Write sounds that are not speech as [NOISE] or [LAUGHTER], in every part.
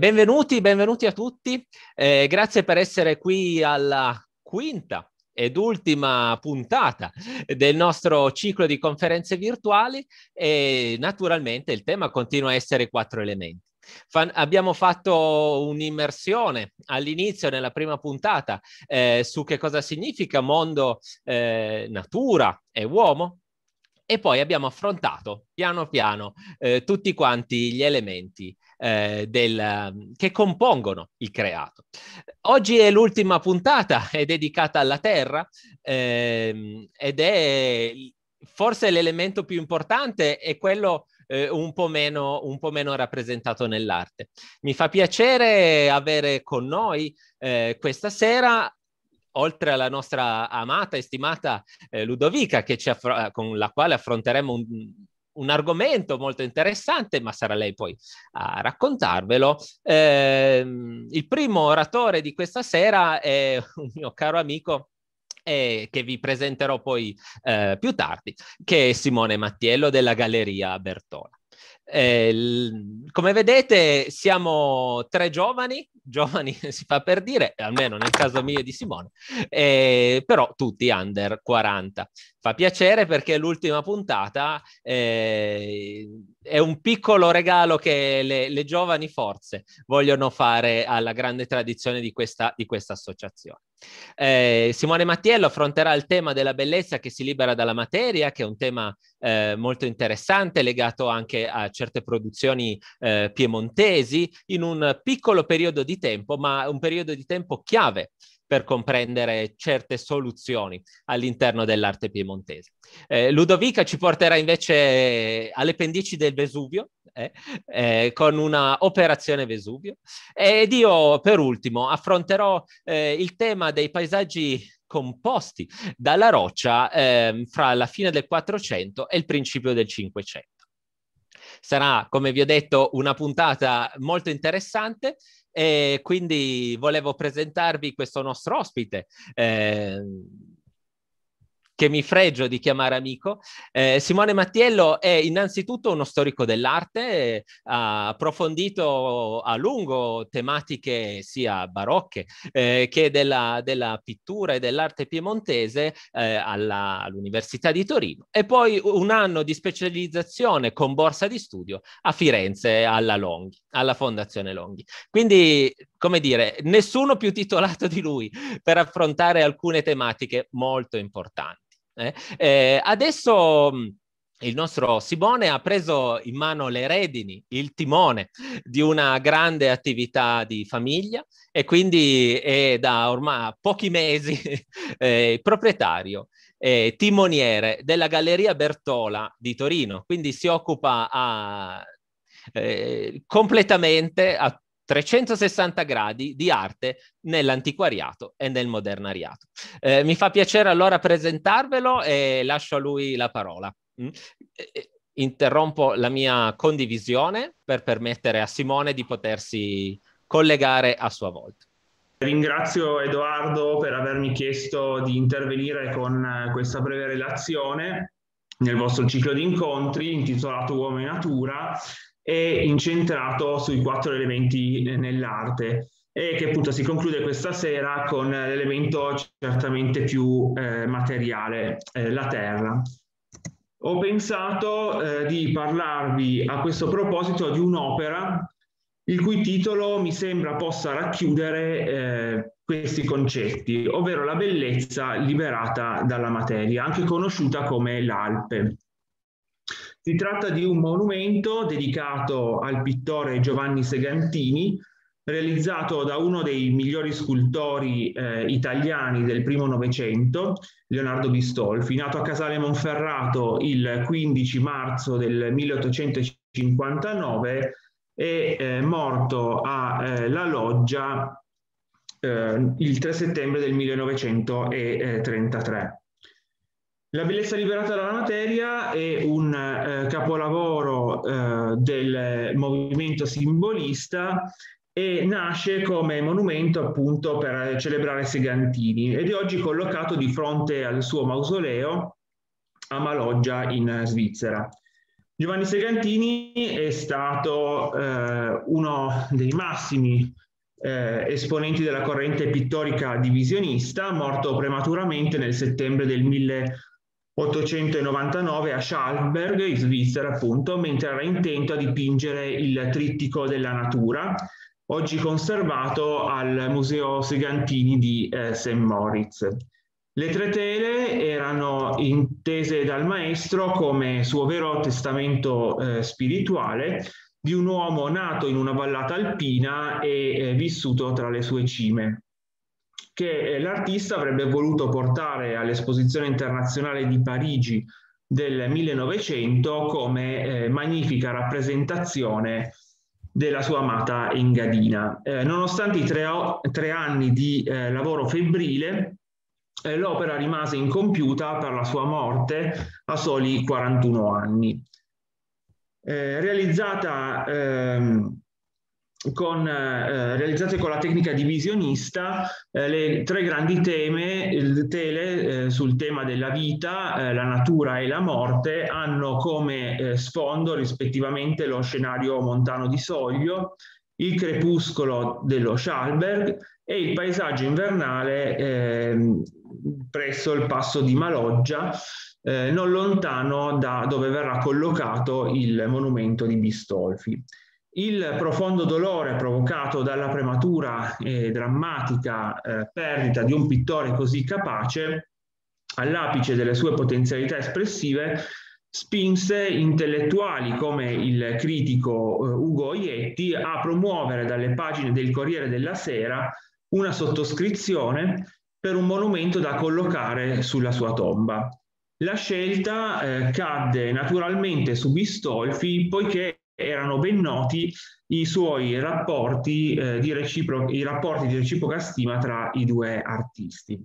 Benvenuti, benvenuti a tutti. Eh, grazie per essere qui alla quinta ed ultima puntata del nostro ciclo di conferenze virtuali e naturalmente il tema continua a essere i quattro elementi. Fan, abbiamo fatto un'immersione all'inizio, nella prima puntata, eh, su che cosa significa mondo, eh, natura e uomo, e poi abbiamo affrontato piano piano eh, tutti quanti gli elementi eh, del, che compongono il creato. Oggi è l'ultima puntata, [LAUGHS] è dedicata alla Terra ehm, ed è forse l'elemento più importante e quello eh, un, po meno, un, po meno, rappresentato nell'arte. Mi fa piacere avere con noi eh, questa sera oltre alla nostra amata e stimata eh, Ludovica, affr- con la quale affronteremo un, un argomento molto interessante, ma sarà lei poi a raccontarvelo. Eh, il primo oratore di questa sera è un mio caro amico eh, che vi presenterò poi eh, più tardi, che è Simone Mattiello della Galleria Bertola. Eh, come vedete siamo tre giovani, giovani [LAUGHS] si fa per dire, almeno nel caso mio e di Simone, eh, però tutti under 40. Fa piacere perché l'ultima puntata eh, è un piccolo regalo che le, le, giovani forze vogliono fare alla grande tradizione di questa, di questa associazione. Eh, Simone Mattiello affronterà il tema della bellezza che si libera dalla materia, che è un tema eh, molto interessante, legato anche a certe produzioni eh, piemontesi, in un piccolo periodo di tempo, ma un periodo di tempo chiave per comprendere certe soluzioni all'interno dell'arte piemontese. Eh, Ludovica ci porterà invece eh, alle pendici del Vesuvio, eh, eh, con una operazione Vesuvio. Ed io per ultimo affronterò eh, il tema dei paesaggi composti dalla roccia ehm, fra la fine del 400 e il principio del 500. Sarà, come vi ho detto, una puntata molto interessante e quindi volevo presentarvi questo nostro ospite. Eh, che mi fregio di chiamare amico. Eh, Simone Mattiello è innanzitutto uno storico dell'arte, ha approfondito a lungo tematiche sia barocche eh, che della, della, pittura e dell'arte piemontese eh, alla, all'Università di Torino e poi un anno di specializzazione con borsa di studio a Firenze alla Longhi, alla Fondazione Longhi. Quindi, come dire, nessuno più titolato di lui per affrontare alcune tematiche molto importanti. Eh? Eh, adesso mm, il nostro Simone ha preso in mano le redini, il timone di una grande attività di famiglia e quindi è da ormai pochi mesi [LAUGHS] eh, proprietario e timoniere della Galleria Bertola di Torino, quindi si occupa a, eh, completamente a 360 gradi di arte nell'antiquariato e nel modernariato. Eh, mi fa piacere allora presentarvelo e lascio a lui la parola. Mm? Eh, eh, interrompo la mia condivisione per permettere a Simone di potersi collegare a sua volta. Ringrazio Edoardo per avermi chiesto di intervenire con eh, questa breve relazione nel vostro ciclo di incontri intitolato Uomo e Natura e incentrato sui quattro elementi eh, nell'arte e che appunto si conclude questa sera con l'elemento certamente più eh, materiale, eh, la terra. Ho pensato eh, di parlarvi a questo proposito di un'opera il cui titolo mi sembra possa racchiudere eh, questi concetti, ovvero la bellezza liberata dalla materia, anche conosciuta come l'Alpe. Si tratta di un monumento dedicato al pittore Giovanni Segantini, realizzato da uno dei migliori scultori eh, italiani del primo Novecento, Leonardo Bistolfi, nato a Casale Monferrato il 15 marzo del 1859 e eh, morto a eh, La Loggia eh, il 3 settembre del 1933. La bellezza liberata dalla materia è un eh, capolavoro eh, del movimento simbolista e nasce come monumento appunto per eh, celebrare Segantini ed è oggi collocato di fronte al suo mausoleo a Maloggia in Svizzera. Giovanni Segantini è stato eh, uno dei massimi eh, esponenti della corrente pittorica divisionista, morto prematuramente nel settembre del 1800 899 a Schalberg in Svizzera appunto, mentre era intento a dipingere il trittico della natura, oggi conservato al Museo Segantini di eh, St. Moritz. Le tre tele erano intese dal maestro come suo vero testamento eh, spirituale di un uomo nato in una vallata alpina e eh, vissuto tra le sue cime che eh, l'artista avrebbe voluto portare all'esposizione internazionale di Parigi del 1900 come eh, magnifica rappresentazione della sua amata Engadina. Eh, nonostante i tre, tre anni di eh, lavoro febbrile, eh, l'opera rimase incompiuta per la sua morte a soli 41 anni. Eh, realizzata ehm, con, eh, eh, realizzate con la tecnica divisionista eh, le tre grandi teme, tele eh, sul tema della vita, eh, la natura e la morte hanno come eh, sfondo rispettivamente lo scenario montano di Soglio, il crepuscolo dello Schalberg e il paesaggio invernale ehm, presso il passo di Maloggia, non lontano da dove verrà collocato il monumento di Bistolfi. Il profondo dolore provocato dalla prematura e drammatica eh, perdita di un pittore così capace, all'apice delle sue potenzialità espressive, spinse intellettuali come il critico eh, Ugo Ietti a promuovere dalle pagine del Corriere della Sera una sottoscrizione per un monumento da collocare sulla sua tomba. La scelta eh, cadde naturalmente su Bistolfi poiché erano ben noti i suoi rapporti, eh, di, recipro- i rapporti di reciproca stima tra i due artisti.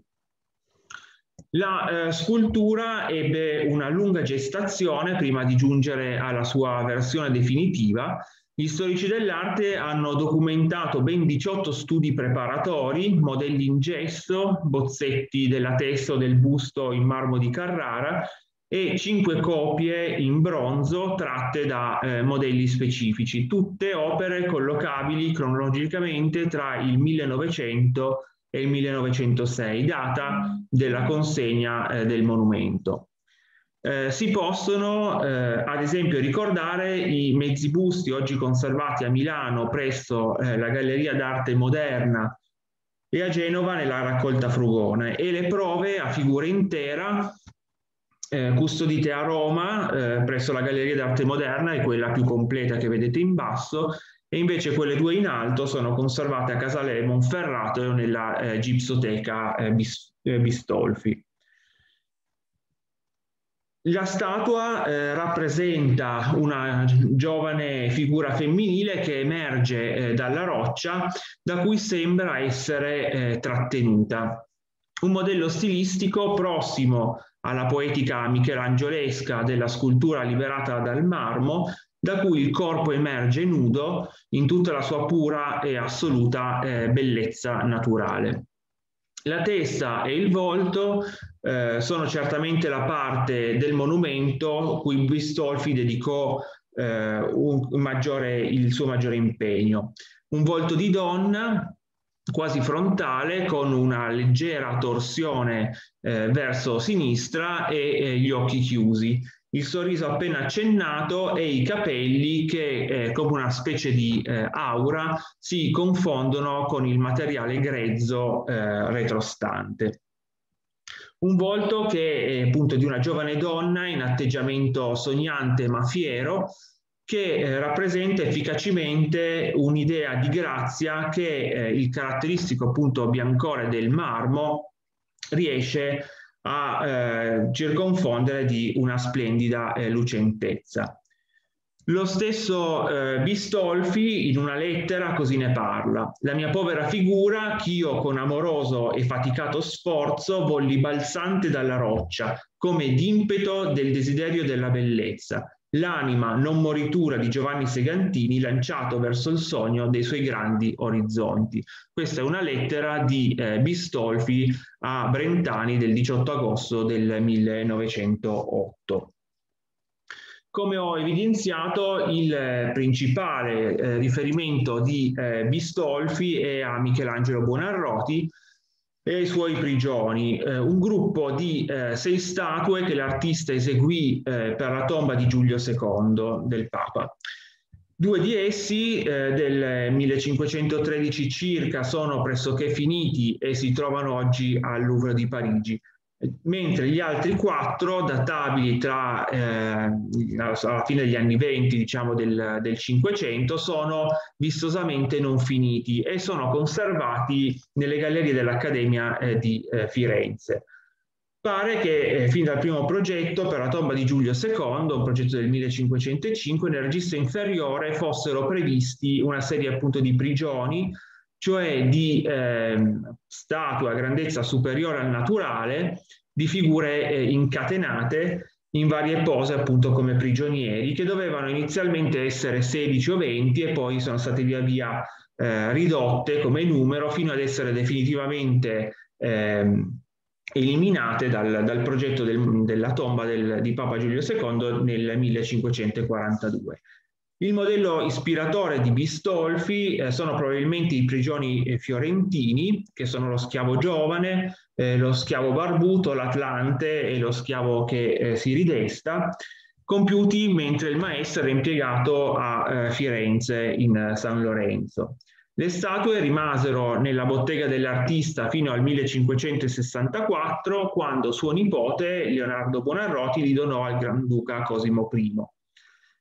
La eh, scultura ebbe una lunga gestazione prima di giungere alla sua versione definitiva. Gli storici dell'arte hanno documentato ben 18 studi preparatori, modelli in gesso, bozzetti della testa o del busto in marmo di Carrara e cinque copie in bronzo tratte da eh, modelli specifici, tutte opere collocabili cronologicamente tra il 1900 e il 1906, data della consegna eh, del monumento. Eh, si possono eh, ad esempio ricordare i mezzi busti oggi conservati a Milano presso eh, la Galleria d'Arte Moderna e a Genova nella raccolta Frugone e le prove a figura intera eh, custodite a Roma eh, presso la Galleria d'Arte Moderna, è quella più completa che vedete in basso, e invece quelle due in alto sono conservate a Casale Monferrato e nella eh, Gipsoteca eh, Bis eh, Bistolfi. La statua eh, rappresenta una giovane figura femminile che emerge eh, dalla roccia da cui sembra essere eh, trattenuta. Un modello stilistico prossimo alla poetica michelangiolesca della scultura liberata dal marmo, da cui il corpo emerge nudo in tutta la sua pura e assoluta eh, bellezza naturale. La testa e il volto eh, sono certamente la parte del monumento cui Bistolfi dedicò eh, un, maggiore, il suo maggiore impegno. Un volto di donna quasi frontale con una leggera torsione eh, verso sinistra e eh, gli occhi chiusi, il sorriso appena accennato e i capelli che eh, come una specie di eh, aura si confondono con il materiale grezzo eh, retrostante. Un volto che è appunto di una giovane donna in atteggiamento sognante ma fiero, che eh, rappresenta efficacemente un'idea di grazia che eh, il caratteristico appunto biancore del marmo riesce a eh, circonfondere di una splendida eh, lucentezza. Lo stesso eh, Bistolfi in una lettera così ne parla. La mia povera figura, ch'io con amoroso e faticato sforzo volli balzante dalla roccia, come d'impeto del desiderio della bellezza, l'anima non moritura di Giovanni Segantini lanciato verso il sogno dei suoi grandi orizzonti. Questa è una lettera di eh, Bistolfi a Brentani del 18 agosto del 1908. Come ho evidenziato, il eh, principale eh, riferimento di eh, Bistolfi è a Michelangelo Buonarroti, e ai suoi prigioni, eh, un gruppo di eh, sei statue che l'artista eseguì eh, per la tomba di Giulio II del Papa. Due di essi eh, del 1513 circa sono pressoché finiti e si trovano oggi al Louvre di Parigi mentre gli altri quattro, databili tra eh, alla fine degli anni 20, diciamo del, del 500, sono vistosamente non finiti e sono conservati nelle gallerie dell'Accademia eh, di eh, Firenze. Pare che eh, fin dal primo progetto per la tomba di Giulio II, un progetto del 1505, nel registro inferiore fossero previsti una serie appunto di prigioni cioè di eh, statua a grandezza superiore al naturale, di figure eh, incatenate in varie pose appunto come prigionieri, che dovevano inizialmente essere 16 o 20 e poi sono state via via eh, ridotte come numero fino ad essere definitivamente ehm, eliminate dal, dal progetto del, della tomba del, di Papa Giulio II nel 1542. Il modello ispiratore di Bistolfi eh, sono probabilmente i prigioni eh, fiorentini, che sono lo schiavo giovane, eh, lo schiavo barbuto, l'atlante e lo schiavo che eh, si ridesta, compiuti mentre il maestro era impiegato a eh, Firenze in eh, San Lorenzo. Le statue rimasero nella bottega dell'artista fino al 1564, quando suo nipote Leonardo Bonarroti li donò al Granduca Cosimo I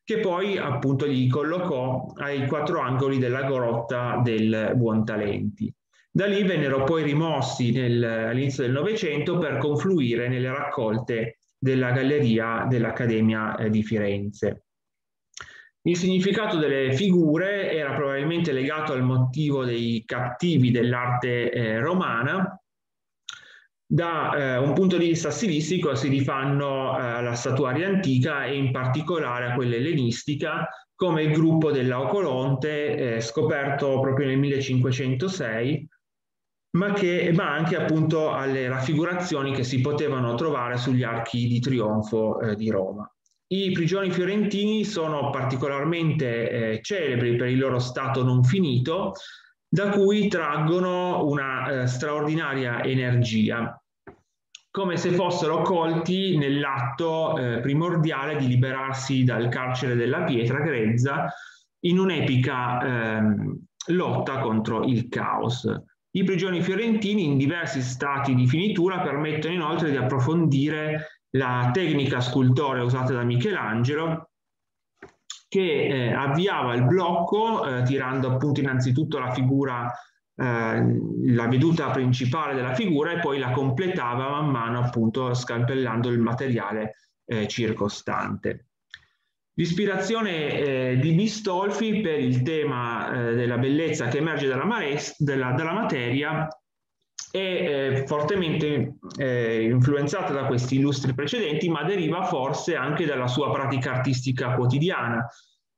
che poi appunto gli collocò ai quattro angoli della grotta del Buontalenti. Da lì vennero poi rimossi nel, all'inizio del Novecento per confluire nelle raccolte della galleria dell'Accademia eh, di Firenze. Il significato delle figure era probabilmente legato al motivo dei cattivi dell'arte eh, romana da eh, un punto di vista stilistico si rifanno eh, alla statuaria antica e in particolare a quella ellenistica, come il gruppo dell'Aocoronte, eh, scoperto proprio nel 1506, ma, che, ma anche appunto alle raffigurazioni che si potevano trovare sugli archi di trionfo eh, di Roma. I prigioni fiorentini sono particolarmente eh, celebri per il loro stato non finito, da cui traggono una eh, straordinaria energia come se fossero colti nell'atto eh, primordiale di liberarsi dal carcere della pietra grezza in un'epica eh, lotta contro il caos. I prigioni fiorentini in diversi stati di finitura permettono inoltre di approfondire la tecnica scultorea usata da Michelangelo che eh, avviava il blocco eh, tirando appunto innanzitutto la figura Ehm, la veduta principale della figura e poi la completava man mano appunto scalpellando il materiale eh, circostante. L'ispirazione eh, di Bistolfi per il tema eh, della bellezza che emerge dalla, della, dalla materia è eh, fortemente eh, influenzata da questi illustri precedenti, ma deriva forse anche dalla sua pratica artistica quotidiana,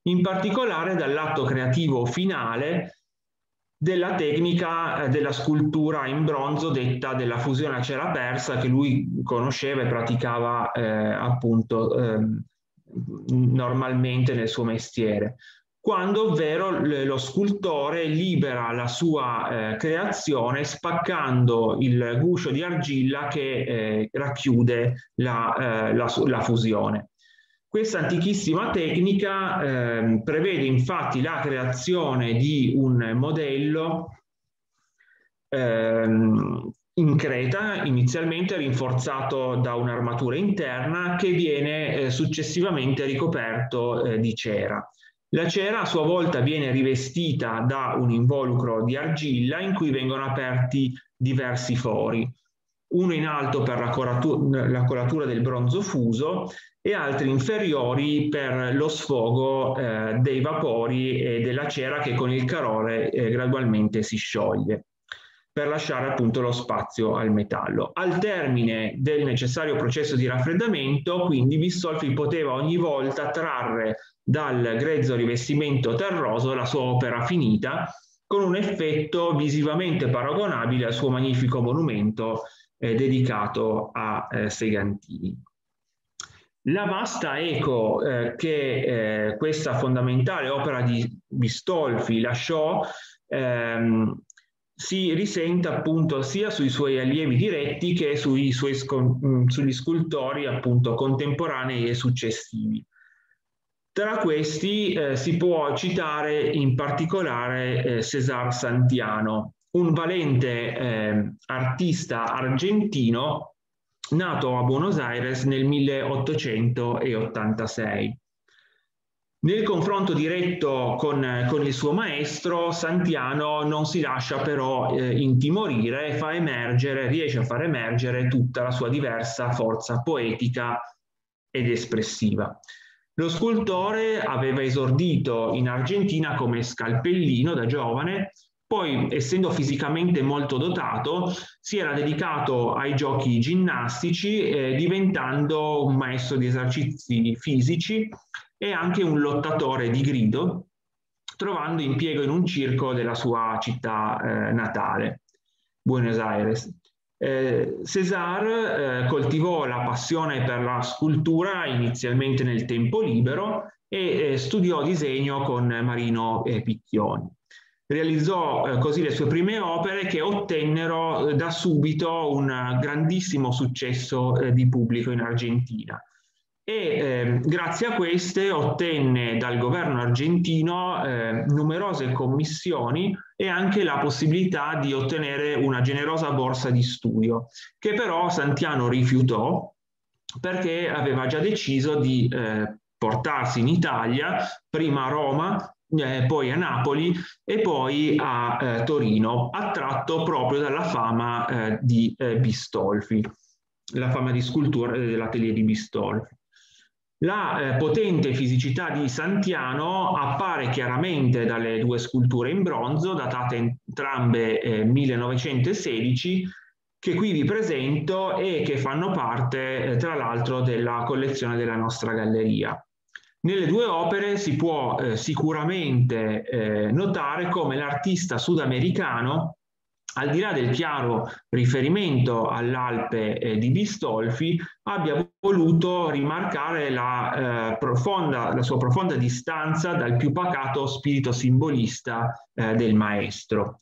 in particolare dall'atto creativo finale della tecnica eh, della scultura in bronzo detta della fusione a cera persa che lui conosceva e praticava eh, appunto eh, normalmente nel suo mestiere quando ovvero lo scultore libera la sua eh, creazione spaccando il guscio di argilla che eh, racchiude la, eh, la, la fusione. Questa antichissima tecnica eh, prevede infatti la creazione di un modello ehm, in Creta, inizialmente rinforzato da un'armatura interna che viene eh, successivamente ricoperto eh, di cera. La cera a sua volta viene rivestita da un involucro di argilla in cui vengono aperti diversi fori uno in alto per la coratura, la coratura del bronzo fuso e altri inferiori per lo sfogo eh, dei vapori e della cera che con il calore eh, gradualmente si scioglie per lasciare appunto lo spazio al metallo. Al termine del necessario processo di raffreddamento, quindi Bistolfi poteva ogni volta trarre dal grezzo rivestimento terroso la sua opera finita con un effetto visivamente paragonabile al suo magnifico monumento eh, dedicato a eh, Segantini. La vasta eco eh, che eh, questa fondamentale opera di Bistolfi lasciò ehm, si risente appunto sia sui suoi allievi diretti che sui suoi mm, sugli scultori appunto contemporanei e successivi. Tra questi eh, si può citare in particolare eh, Cesar Santiano, un valente eh, artista argentino nato a Buenos Aires nel 1886. Nel confronto diretto con, con il suo maestro, Santiano non si lascia però eh, intimorire e fa emergere, riesce a far emergere tutta la sua diversa forza poetica ed espressiva. Lo scultore aveva esordito in Argentina come scalpellino da giovane, poi, essendo fisicamente molto dotato, si era dedicato ai giochi ginnastici, eh, diventando un maestro di esercizi fisici e anche un lottatore di grido, trovando impiego in un circo della sua città eh, natale, Buenos Aires. Eh, César eh, coltivò la passione per la scultura inizialmente nel tempo libero e eh, studiò disegno con Marino eh, Picchioni. Realizzò eh, così le sue prime opere che ottennero eh, da subito un grandissimo successo eh, di pubblico in Argentina e ehm, grazie a queste ottenne dal governo argentino ehm, numerose commissioni e anche la possibilità di ottenere una generosa borsa di studio, che però Santiano rifiutò perché aveva già deciso di eh, portarsi in Italia, prima a Roma eh, poi a Napoli e poi a eh, Torino, attratto proprio dalla fama eh, di eh, Bistolfi, la fama di scultura eh, dell'atelier di Bistolfi. La eh, potente fisicità di Santiano appare chiaramente dalle due sculture in bronzo, datate entrambe 1916, che qui vi presento e che fanno parte, tra l'altro, della collezione della nostra galleria. Nelle due opere si può eh, sicuramente eh, notare come l'artista sudamericano, al di là del chiaro riferimento all'Alpe eh, di Bistolfi, abbia voluto rimarcare la, eh, profonda, la, sua profonda distanza dal più pacato spirito simbolista eh, del maestro.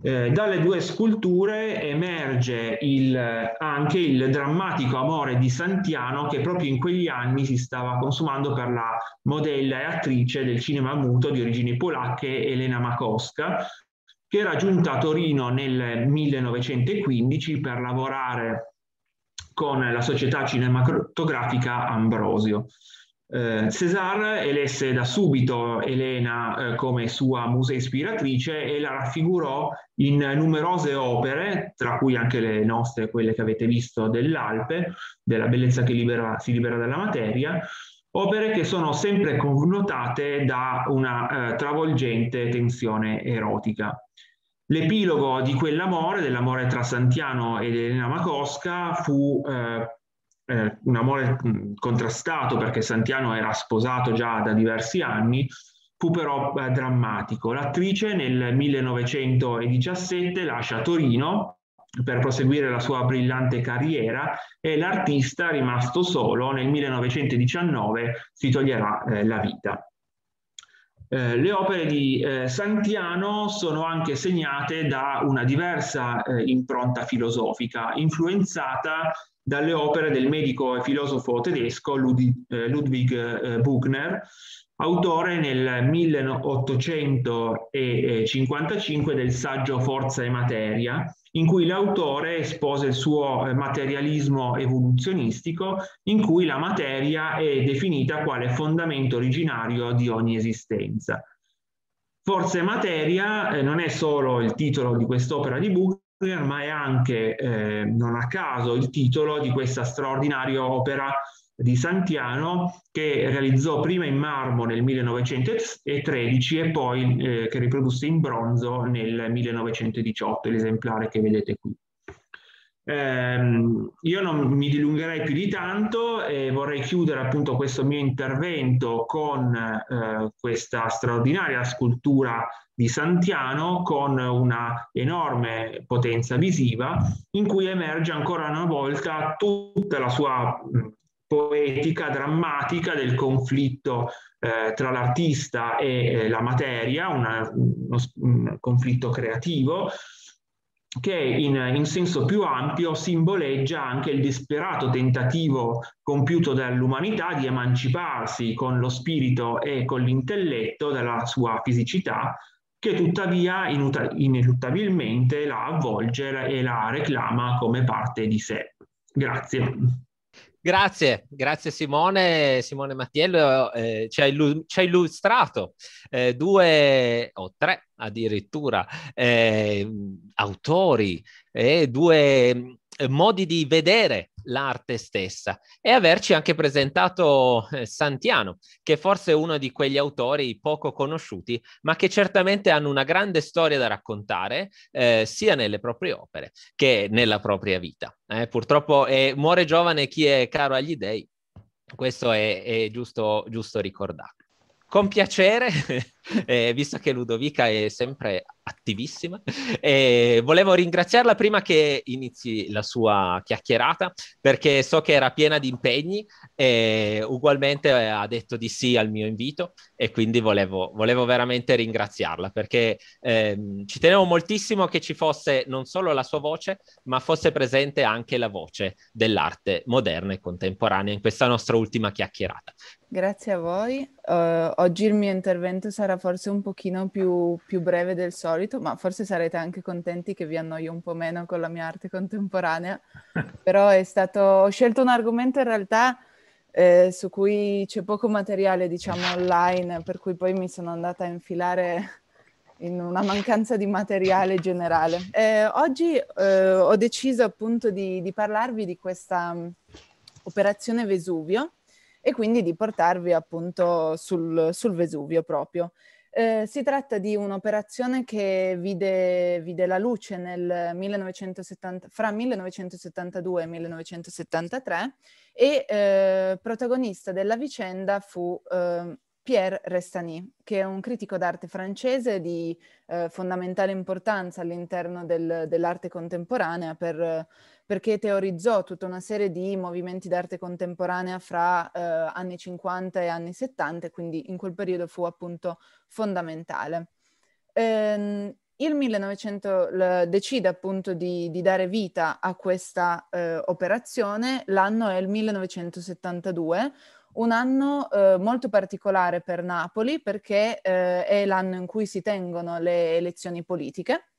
Eh, dalle due sculture emerge il, anche il drammatico amore di Santiano che proprio in quegli anni si stava consumando per la modella e attrice del cinema muto di origini polacche Elena Makowska, che era giunta a Torino nel 1915 per lavorare con la società cinematografica Ambrosio. Eh, César elesse da subito Elena eh, come sua musa ispiratrice e la raffigurò in numerose opere, tra cui anche le nostre, quelle che avete visto dell'Alpe, della bellezza che libera, si libera dalla materia, opere che sono sempre connotate da una eh, travolgente tensione erotica. L'epilogo di quell'amore, dell'amore tra Santiano ed Elena Makosca, fu eh, eh, un amore mm, contrastato perché Santiano era sposato già da diversi anni, fu però eh, drammatico. L'attrice nel 1917 lascia Torino per proseguire la sua brillante carriera e l'artista, rimasto solo, nel 1919 si toglierà eh, la vita. Eh, le opere di eh, Santiano sono anche segnate da una diversa eh, impronta filosofica, influenzata dalle opere del medico e filosofo tedesco eh, Ludwig eh, Buchner, autore nel 1855 del saggio Forza e Materia, in cui l'autore espose il suo eh, materialismo evoluzionistico, in cui la materia è definita quale fondamento originario di ogni esistenza. Forza e materia non è solo il titolo di quest'opera di Buchner, ma è anche, eh, non a caso, il titolo di questa straordinaria opera di Santiano che realizzò prima in marmo nel 1913 e poi eh, che riprodusse in bronzo nel 1918, l'esemplare che vedete qui. Eh, io non mi dilungherei più di tanto e vorrei chiudere appunto questo mio intervento con eh, questa straordinaria scultura di Santiano con una enorme potenza visiva in cui emerge ancora una volta tutta la sua poetica, drammatica del conflitto eh, tra l'artista e eh, la materia, una, uno, un conflitto creativo che in, in, senso più ampio simboleggia anche il disperato tentativo compiuto dall'umanità di emanciparsi con lo spirito e con l'intelletto dalla sua fisicità, che tuttavia ineluttabilmente la avvolge e la reclama come parte di sé. Grazie. Grazie, grazie Simone, Simone Mattiello eh, ci, ha illu- ci, ha illustrato eh, due o tre addirittura eh, autori e due eh, modi di vedere l'arte stessa e averci anche presentato eh, Santiano, che forse è uno di quegli autori poco conosciuti, ma che certamente hanno una grande storia da raccontare, eh, sia nelle proprie opere che nella propria vita. Eh, purtroppo eh, muore giovane chi è caro agli dei, questo è, è giusto, giusto ricordarlo. Con piacere, [LAUGHS] visto che Ludovica è sempre attivissima. [LAUGHS] E volevo ringraziarla prima che inizi la sua chiacchierata perché so che era piena di impegni e ugualmente ha detto di sì al mio invito e quindi volevo, volevo veramente ringraziarla perché ehm, ci tenevo moltissimo che ci fosse non solo la sua voce ma fosse presente anche la voce dell'arte moderna e contemporanea in questa nostra ultima chiacchierata. Grazie a voi. Uh, oggi il mio intervento sarà forse un pochino più, più breve del solito solito, ma forse sarete anche contenti che vi annoio un po' meno con la mia arte contemporanea, [LAUGHS] però è stato, ho scelto un argomento in realtà eh, su cui c'è poco materiale, diciamo, online, per cui poi mi sono andata a infilare in una mancanza di materiale generale. Eh, oggi eh, ho deciso appunto di, di parlarvi di questa mh, mm, operazione Vesuvio e quindi di portarvi appunto sul, sul Vesuvio proprio. Eh, si tratta di un'operazione che vide, vide la luce 1970, fra 1972 e 1973 e eh, protagonista della vicenda fu eh, Pierre Restany, che è un critico d'arte francese di eh, fondamentale importanza all'interno del, dell'arte contemporanea per, perché teorizzò tutta una serie di movimenti d'arte contemporanea fra eh, anni 50 e anni 70, quindi in quel periodo fu appunto fondamentale. Ehm, il 1900 l- decide appunto di, di, dare vita a questa eh, operazione, l'anno è il 1972, un anno eh, molto particolare per Napoli perché eh, è l'anno in cui si tengono le elezioni politiche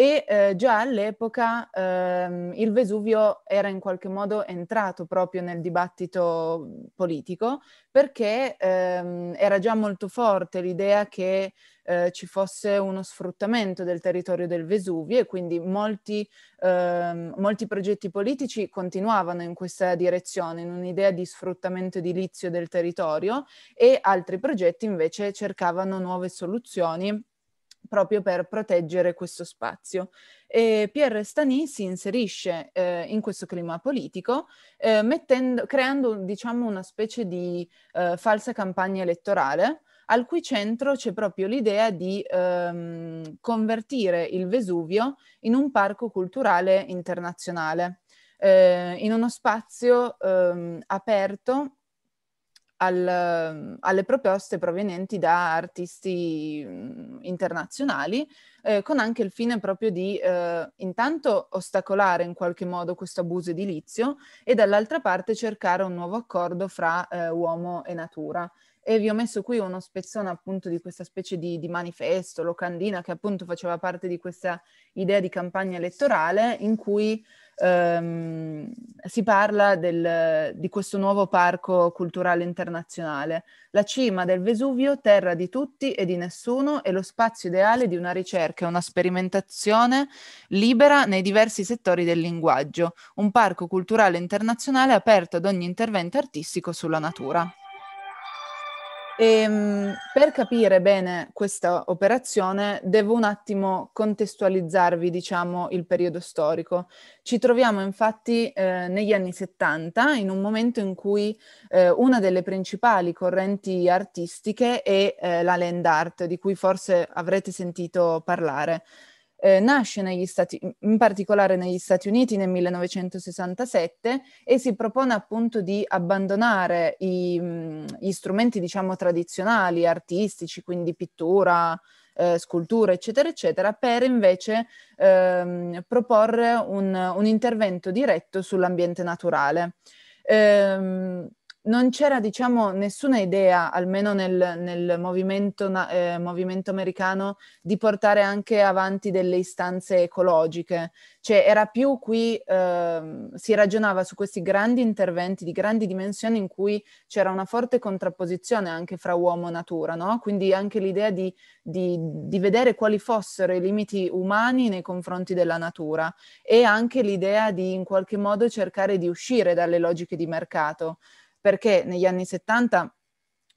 e eh, già all'epoca ehm, il Vesuvio era in qualche modo entrato proprio nel dibattito politico perché ehm, era già molto forte l'idea che eh, ci fosse uno sfruttamento del territorio del Vesuvio e quindi molti, ehm, molti progetti politici continuavano in questa direzione, in un'idea di sfruttamento edilizio del territorio e altri progetti invece cercavano nuove soluzioni proprio per proteggere questo spazio. E Pierre Stani si inserisce eh, in questo clima politico eh, mettendo, creando diciamo, una specie di eh, falsa campagna elettorale al cui centro c'è proprio l'idea di ehm, convertire il Vesuvio in un parco culturale internazionale, eh, in uno spazio ehm, aperto al, ehm, alle proposte provenienti da artisti mhmm, internazionali, eh, con anche il fine proprio di eh, intanto ostacolare in qualche modo questo abuso edilizio e dall'altra parte cercare un nuovo accordo fra eh, uomo e natura. E vi ho messo qui uno spezzone appunto di questa specie di, di manifesto, locandina, che appunto faceva parte di questa idea di campagna elettorale in cui ehm, si parla del, di questo nuovo parco culturale internazionale, la cima del Vesuvio, terra di tutti e di nessuno, è lo spazio ideale di una ricerca e una sperimentazione libera nei diversi settori del linguaggio, un parco culturale internazionale aperto ad ogni intervento artistico sulla natura. E, ehm, per capire bene questa operazione devo un attimo contestualizzarvi, diciamo, il periodo storico. Ci troviamo infatti eh, negli anni 70, in un momento in cui eh, una delle principali correnti artistiche è eh, la land art, di cui forse avrete sentito parlare eh, nasce negli Stati, in particolare negli Stati Uniti nel 1967 e si propone appunto di abbandonare i, mm, gli strumenti diciamo tradizionali, artistici, quindi pittura, eh, scultura, eccetera, eccetera, per invece ehm, proporre un, un, intervento diretto sull'ambiente naturale. Ehm, non c'era, diciamo, nessuna idea, almeno nel, nel movimento, eh, movimento, americano, di portare anche avanti delle istanze ecologiche. Cioè, era più qui, eh, si ragionava su questi grandi interventi di grandi dimensioni in cui c'era una forte contrapposizione anche fra uomo e natura, no? Quindi anche l'idea di, di, di vedere quali fossero i limiti umani nei confronti della natura e anche l'idea di in qualche modo cercare di uscire dalle logiche di mercato perché negli anni 70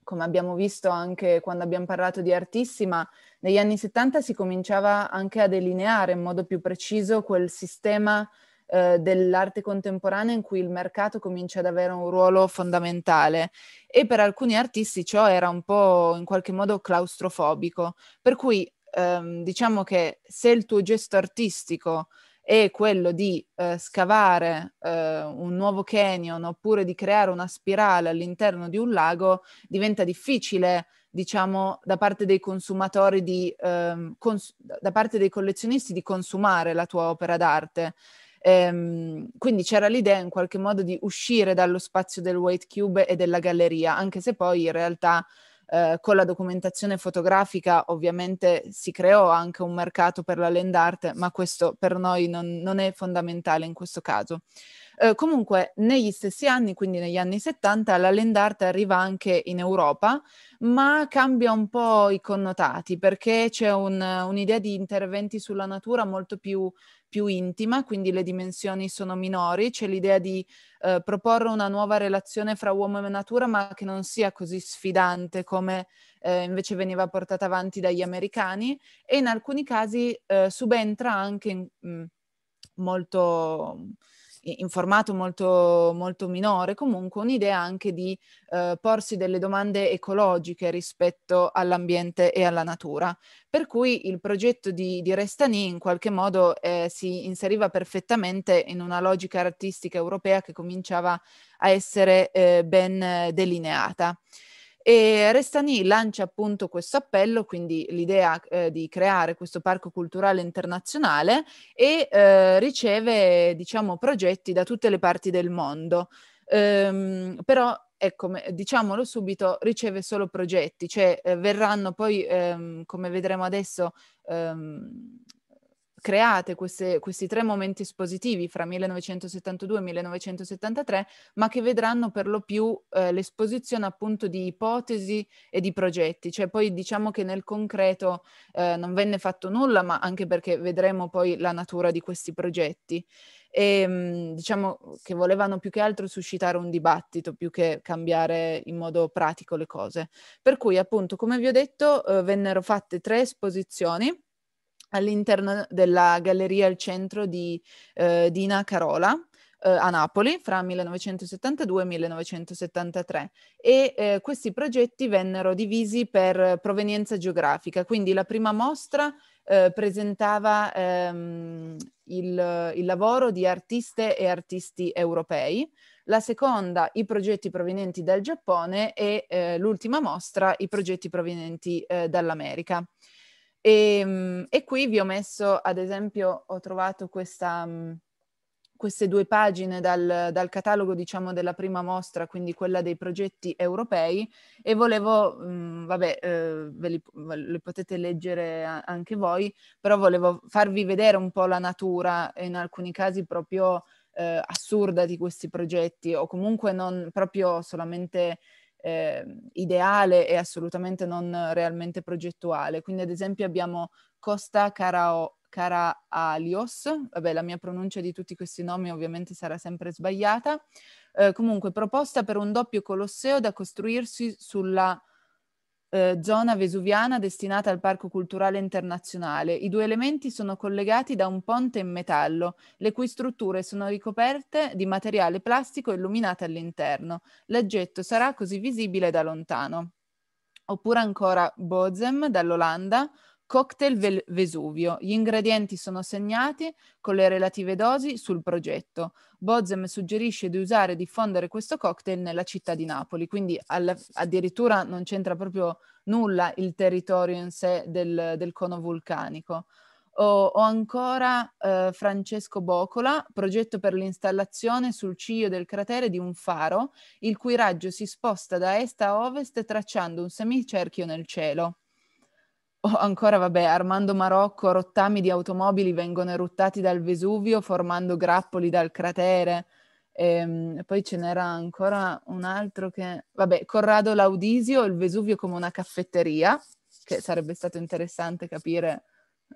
come abbiamo visto anche quando abbiamo parlato di Artissima, negli anni 70 si cominciava anche a delineare in modo più preciso quel sistema eh, dell'arte contemporanea in cui il mercato comincia ad avere un ruolo fondamentale e per alcuni artisti ciò era un po' in qualche modo claustrofobico, per cui ehm, diciamo che se il tuo gesto artistico è quello di eh, scavare eh, un nuovo canyon oppure di creare una spirale all'interno di un lago, diventa difficile, diciamo, da parte dei consumatori, di, ehm, cons- da parte dei collezionisti di consumare la tua opera d'arte. Ehm, quindi c'era l'idea in qualche modo di uscire dallo spazio del White Cube e della galleria, anche se poi in realtà eh, con la documentazione fotografica ovviamente si creò anche un mercato per la land art, ma questo per noi non, non è fondamentale in questo caso. Eh, comunque negli stessi anni, quindi negli anni 70, la land art arriva anche in Europa, ma cambia un po' i connotati perché c'è un, un'idea di interventi sulla natura molto più più intima, quindi le dimensioni sono minori, c'è l'idea di eh, proporre una nuova relazione fra uomo e natura, ma che non sia così sfidante come eh, invece veniva portata avanti dagli americani e in alcuni casi eh, subentra anche mh, mm, molto in formato molto, molto minore, comunque un'idea anche di eh, porsi delle domande ecologiche rispetto all'ambiente e alla natura. Per cui il progetto di, di Restani in qualche modo eh, si inseriva perfettamente in una logica artistica europea che cominciava a essere eh, ben eh, delineata. E Restani lancia appunto questo appello, quindi l'idea eh, di creare questo parco culturale internazionale e eh, riceve, diciamo, progetti da tutte le parti del mondo. Ehm, però ecco, diciamolo subito, riceve solo progetti, cioè eh, verranno poi, ehm, come vedremo adesso, ehm, create queste, questi tre momenti espositivi fra 1972 e 1973, ma che vedranno per lo più eh, l'esposizione appunto di ipotesi e di progetti, cioè poi diciamo che nel concreto eh, non venne fatto nulla, ma anche perché vedremo poi la natura di questi progetti. E ehm, diciamo che volevano più che altro suscitare un dibattito più che cambiare in modo pratico le cose. Per cui appunto, come vi ho detto, eh, vennero fatte tre esposizioni all'interno della galleria al centro di eh, Dina Carola eh, a Napoli fra 1972 e 1973 e eh, questi progetti vennero divisi per provenienza geografica, quindi la prima mostra eh, presentava ehm, il, il lavoro di artiste e artisti europei, la seconda i progetti provenienti dal Giappone e eh, l'ultima mostra i progetti provenienti eh, dall'America. E, ehm, e, qui vi ho messo, ad esempio, ho trovato questa, queste due pagine dal, dal, catalogo, diciamo, della prima mostra, quindi quella dei progetti europei, e volevo, mh, vabbè, eh, ve li, le potete leggere anche voi, però volevo farvi vedere un po' la natura, in alcuni casi proprio eh, assurda di questi progetti, o comunque non proprio solamente eh, ideale e assolutamente non realmente progettuale. Quindi ad esempio abbiamo Costa Carao, Cara vabbè la mia pronuncia di tutti questi nomi ovviamente sarà sempre sbagliata, eh, comunque proposta per un doppio colosseo da costruirsi sulla eh, zona vesuviana destinata al Parco Culturale Internazionale. I due elementi sono collegati da un ponte in metallo, le cui strutture sono ricoperte di materiale plastico illuminato all'interno. L'aggetto sarà così visibile da lontano. Oppure ancora Bozem dall'Olanda, Cocktail Vesuvio. Gli ingredienti sono segnati con le relative dosi sul progetto. Bozem suggerisce di usare e diffondere questo cocktail nella città di Napoli, quindi alla, addirittura non c'entra proprio nulla il territorio in sé del, del cono vulcanico. Ho, o ancora eh, Francesco Bocola, progetto per l'installazione sul ciglio del cratere di un faro, il cui raggio si sposta da est a ovest tracciando un semicerchio nel cielo. O ancora, vabbè, Armando Marocco, rottami di automobili vengono eruttati dal Vesuvio formando grappoli dal cratere. Ehm, e, poi ce n'era ancora un altro che... Vabbè, Corrado Laudisio, il Vesuvio come una caffetteria, che sarebbe stato interessante capire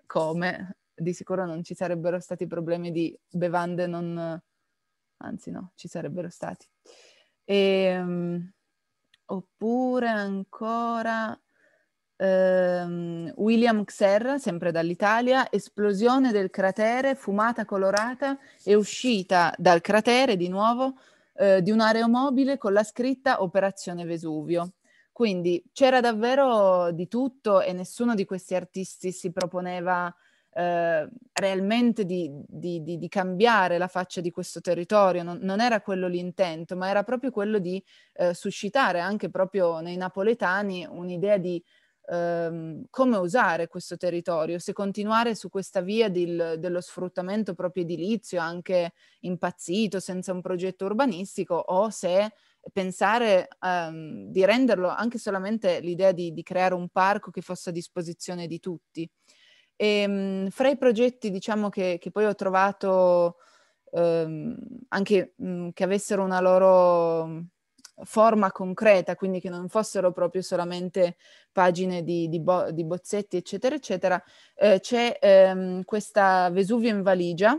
come. Di sicuro non ci sarebbero stati problemi di bevande non... Anzi no, ci sarebbero stati. E, ehm, oppure ancora... Um, William Xerra, sempre dall'Italia, esplosione del cratere, fumata colorata e uscita dal cratere di nuovo eh, di un aeromobile con la scritta Operazione Vesuvio. Quindi c'era davvero di tutto e nessuno di questi artisti si proponeva eh, realmente di, di, di, di, cambiare la faccia di questo territorio, non, non, era quello l'intento, ma era proprio quello di eh, suscitare anche proprio nei napoletani un'idea di ehm, come usare questo territorio, se continuare su questa via del, dello sfruttamento proprio edilizio, anche impazzito, senza un progetto urbanistico, o se pensare ehm, di renderlo anche solamente l'idea di, di, creare un parco che fosse a disposizione di tutti. E, ehm, mh, fra i progetti, diciamo, che, che poi ho trovato ehm, anche mh, che avessero una loro forma concreta, quindi che non fossero proprio solamente pagine di, di, bo- di bozzetti, eccetera, eccetera, eh, c'è ehm, questa Vesuvio in valigia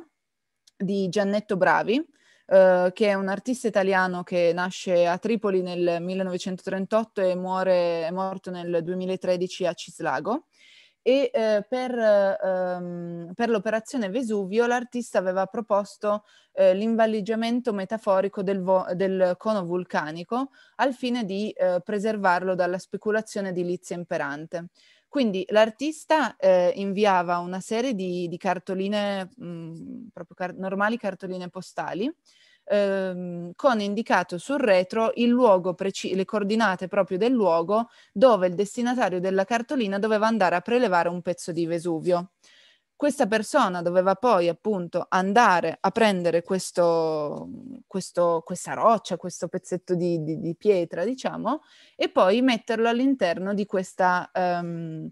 di Giannetto Bravi, Uh, che è un artista italiano che nasce a Tripoli nel 1938 e muore, è morto nel 2013 a Cislago e eh, per, ehm, per, l'operazione Vesuvio l'artista aveva proposto eh, l'invaligiamento metaforico del, vo- del, cono vulcanico al fine di eh, preservarlo dalla speculazione edilizia imperante. Quindi l'artista eh, inviava una serie di, di cartoline, mh, mm, proprio car- normali cartoline postali, ehm, con indicato sul retro il luogo preci- le coordinate proprio del luogo dove il destinatario della cartolina doveva andare a prelevare un pezzo di Vesuvio. Questa persona doveva poi appunto andare a prendere questo, questo, questa roccia, questo pezzetto di, di, di, pietra, diciamo, e poi metterlo all'interno di questa... Ehm,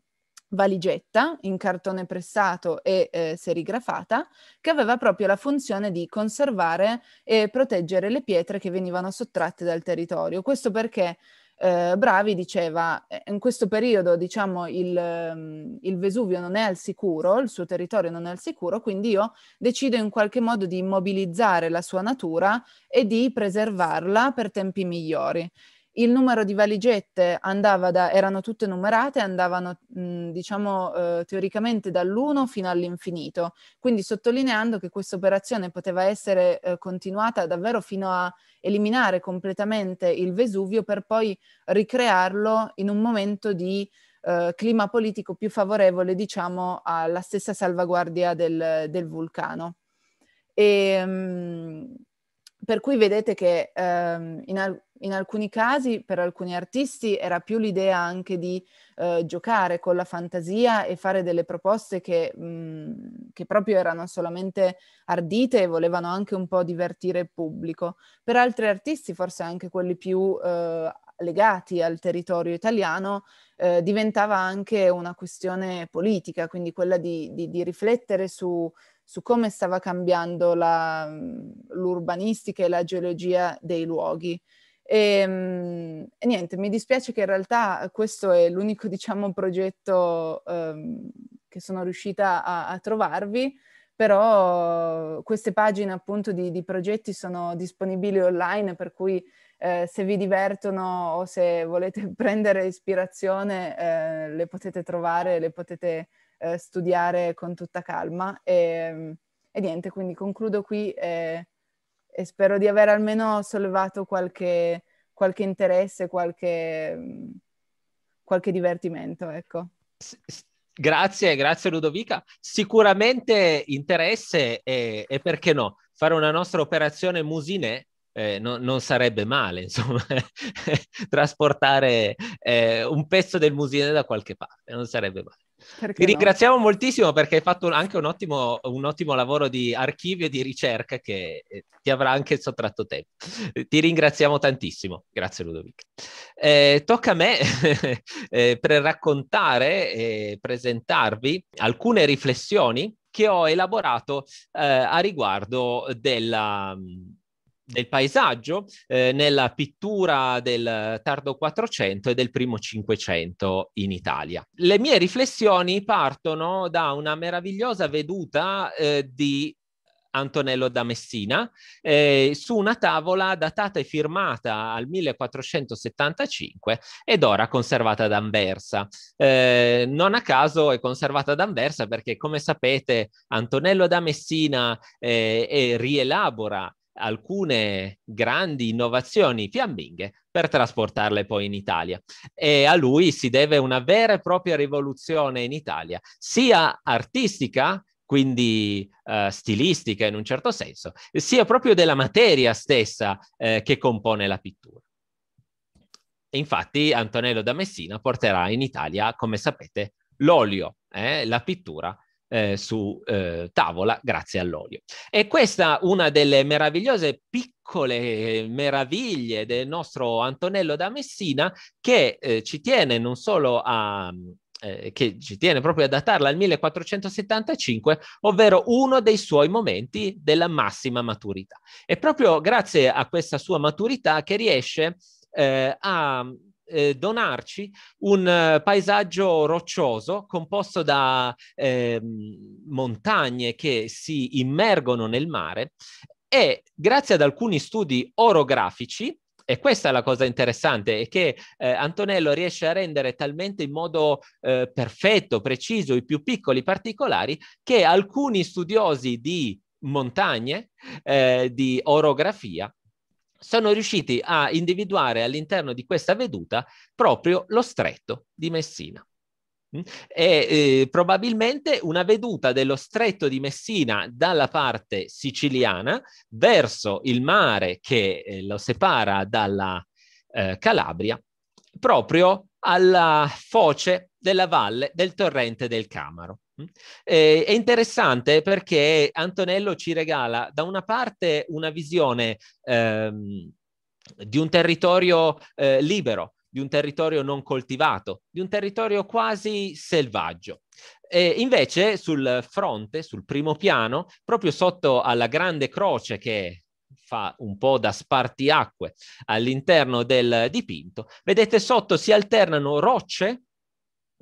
valigetta in cartone pressato e eh, serigrafata che aveva proprio la funzione di conservare e proteggere le pietre che venivano sottratte dal territorio. Questo perché eh, Bravi diceva eh, in questo periodo diciamo il, ehm, il, Vesuvio non è al sicuro, il suo territorio non è al sicuro, quindi io decido in qualche modo di immobilizzare la sua natura e di preservarla per tempi migliori il numero di valigette da, erano tutte numerate, andavano mh, diciamo eh, teoricamente dall'1 fino all'infinito, quindi sottolineando che questa operazione poteva essere eh, continuata davvero fino a eliminare completamente il Vesuvio per poi ricrearlo in un momento di eh, clima politico più favorevole diciamo alla stessa salvaguardia del, del vulcano. E, mh, per cui vedete che ehm, in, in alcuni casi per alcuni artisti era più l'idea anche di eh, giocare con la fantasia e fare delle proposte che, mh, mm, che, proprio erano solamente ardite e volevano anche un po' divertire il pubblico. Per altri artisti, forse anche quelli più eh, legati al territorio italiano, eh, diventava anche una questione politica, quindi quella di, di, di riflettere su, su come stava cambiando la, mm, l'urbanistica e la geologia dei luoghi. E, ehm, e, niente, mi dispiace che in realtà questo è l'unico, diciamo, progetto ehm, che sono riuscita a, a, trovarvi, però queste pagine appunto di, di progetti sono disponibili online, per cui eh, se vi divertono o se volete [LAUGHS] prendere ispirazione eh, le potete trovare, le potete eh, studiare con tutta calma. E, ehm, e, niente, quindi concludo qui. Eh, e spero di aver almeno sollevato qualche, qualche interesse, qualche, qualche divertimento, ecco. Grazie, grazie Ludovica. Sicuramente interesse e, e perché no, fare una nostra operazione Musinè eh, no, non sarebbe male, [LAUGHS] insomma, trasportare eh, un pezzo del Musinè da qualche parte, non sarebbe male. Perché Ti no? ringraziamo moltissimo perché hai fatto anche un ottimo, un ottimo, lavoro di archivio e di ricerca che eh, ti avrà anche sottratto tempo. [LAUGHS] Ti ringraziamo tantissimo. Grazie Ludovic. Eh, tocca a me [LAUGHS] eh, per raccontare e presentarvi alcune riflessioni che ho elaborato eh, a riguardo della, del paesaggio eh, nella pittura del tardo 400 e del primo 500 in Italia. Le mie riflessioni partono da una meravigliosa veduta eh, di Antonello da Messina eh, su una tavola datata e firmata al 1475 ed ora conservata ad Anversa. Eh, non a caso è conservata ad Anversa perché, come sapete, Antonello da Messina eh, rielabora alcune grandi innovazioni fiamminghe per trasportarle poi in Italia. E a lui si deve una vera e propria rivoluzione in Italia, sia artistica, quindi eh, stilistica in un certo senso, sia proprio della materia stessa eh, che compone la pittura. E infatti Antonello da Messina porterà in Italia, come sapete, l'olio, eh, la pittura eh, su eh, tavola grazie all'olio. E questa è una delle meravigliose piccole eh, meraviglie del nostro Antonello da Messina che eh, ci tiene non solo a, eh, che ci tiene proprio a datarla al 1475, ovvero uno dei suoi momenti della massima maturità. È proprio grazie a questa sua maturità che riesce eh, a eh, donarci un eh, paesaggio roccioso composto da eh, montagne che si immergono nel mare e grazie ad alcuni studi orografici e questa è la cosa interessante, è che eh, Antonello riesce a rendere talmente in modo eh, perfetto, preciso, i più piccoli particolari, che alcuni studiosi di montagne, eh, di orografia, sono riusciti a individuare all'interno di questa veduta proprio lo stretto di Messina. È mm? eh, probabilmente una veduta dello stretto di Messina dalla parte siciliana verso il mare che eh, lo separa dalla eh, Calabria, proprio alla foce della valle del torrente del Camaro. Eh, è interessante perché Antonello ci regala da una parte una visione ehm, di un territorio eh, libero, di un territorio non coltivato, di un territorio quasi selvaggio. E invece sul fronte, sul primo piano, proprio sotto alla grande croce che fa un po' da spartiacque all'interno del dipinto, vedete sotto si alternano rocce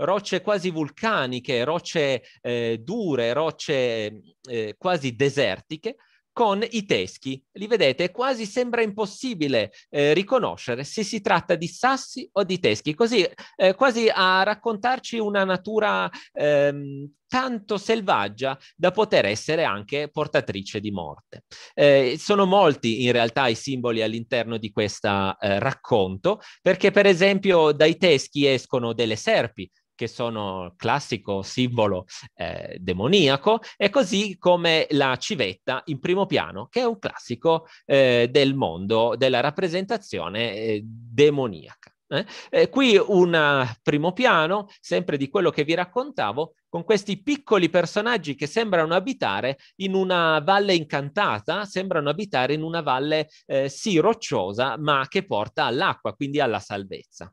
rocce quasi vulcaniche, rocce eh, dure, rocce eh, quasi desertiche, con i teschi. Li vedete, quasi sembra impossibile eh, riconoscere se si tratta di sassi o di teschi, così eh, quasi a raccontarci una natura ehm, tanto selvaggia da poter essere anche portatrice di morte. Eh, sono molti in realtà i simboli all'interno di questo eh, racconto, perché per esempio dai teschi escono delle serpi, che sono classico simbolo eh, demoniaco, e così come la civetta in primo piano, che è un classico eh, del mondo della rappresentazione eh, demoniaca. Eh, qui un eh, primo piano, sempre di quello che vi raccontavo, con questi piccoli personaggi che sembrano abitare in una valle incantata, sembrano abitare in una valle eh, sì rocciosa, ma che porta all'acqua, quindi alla salvezza.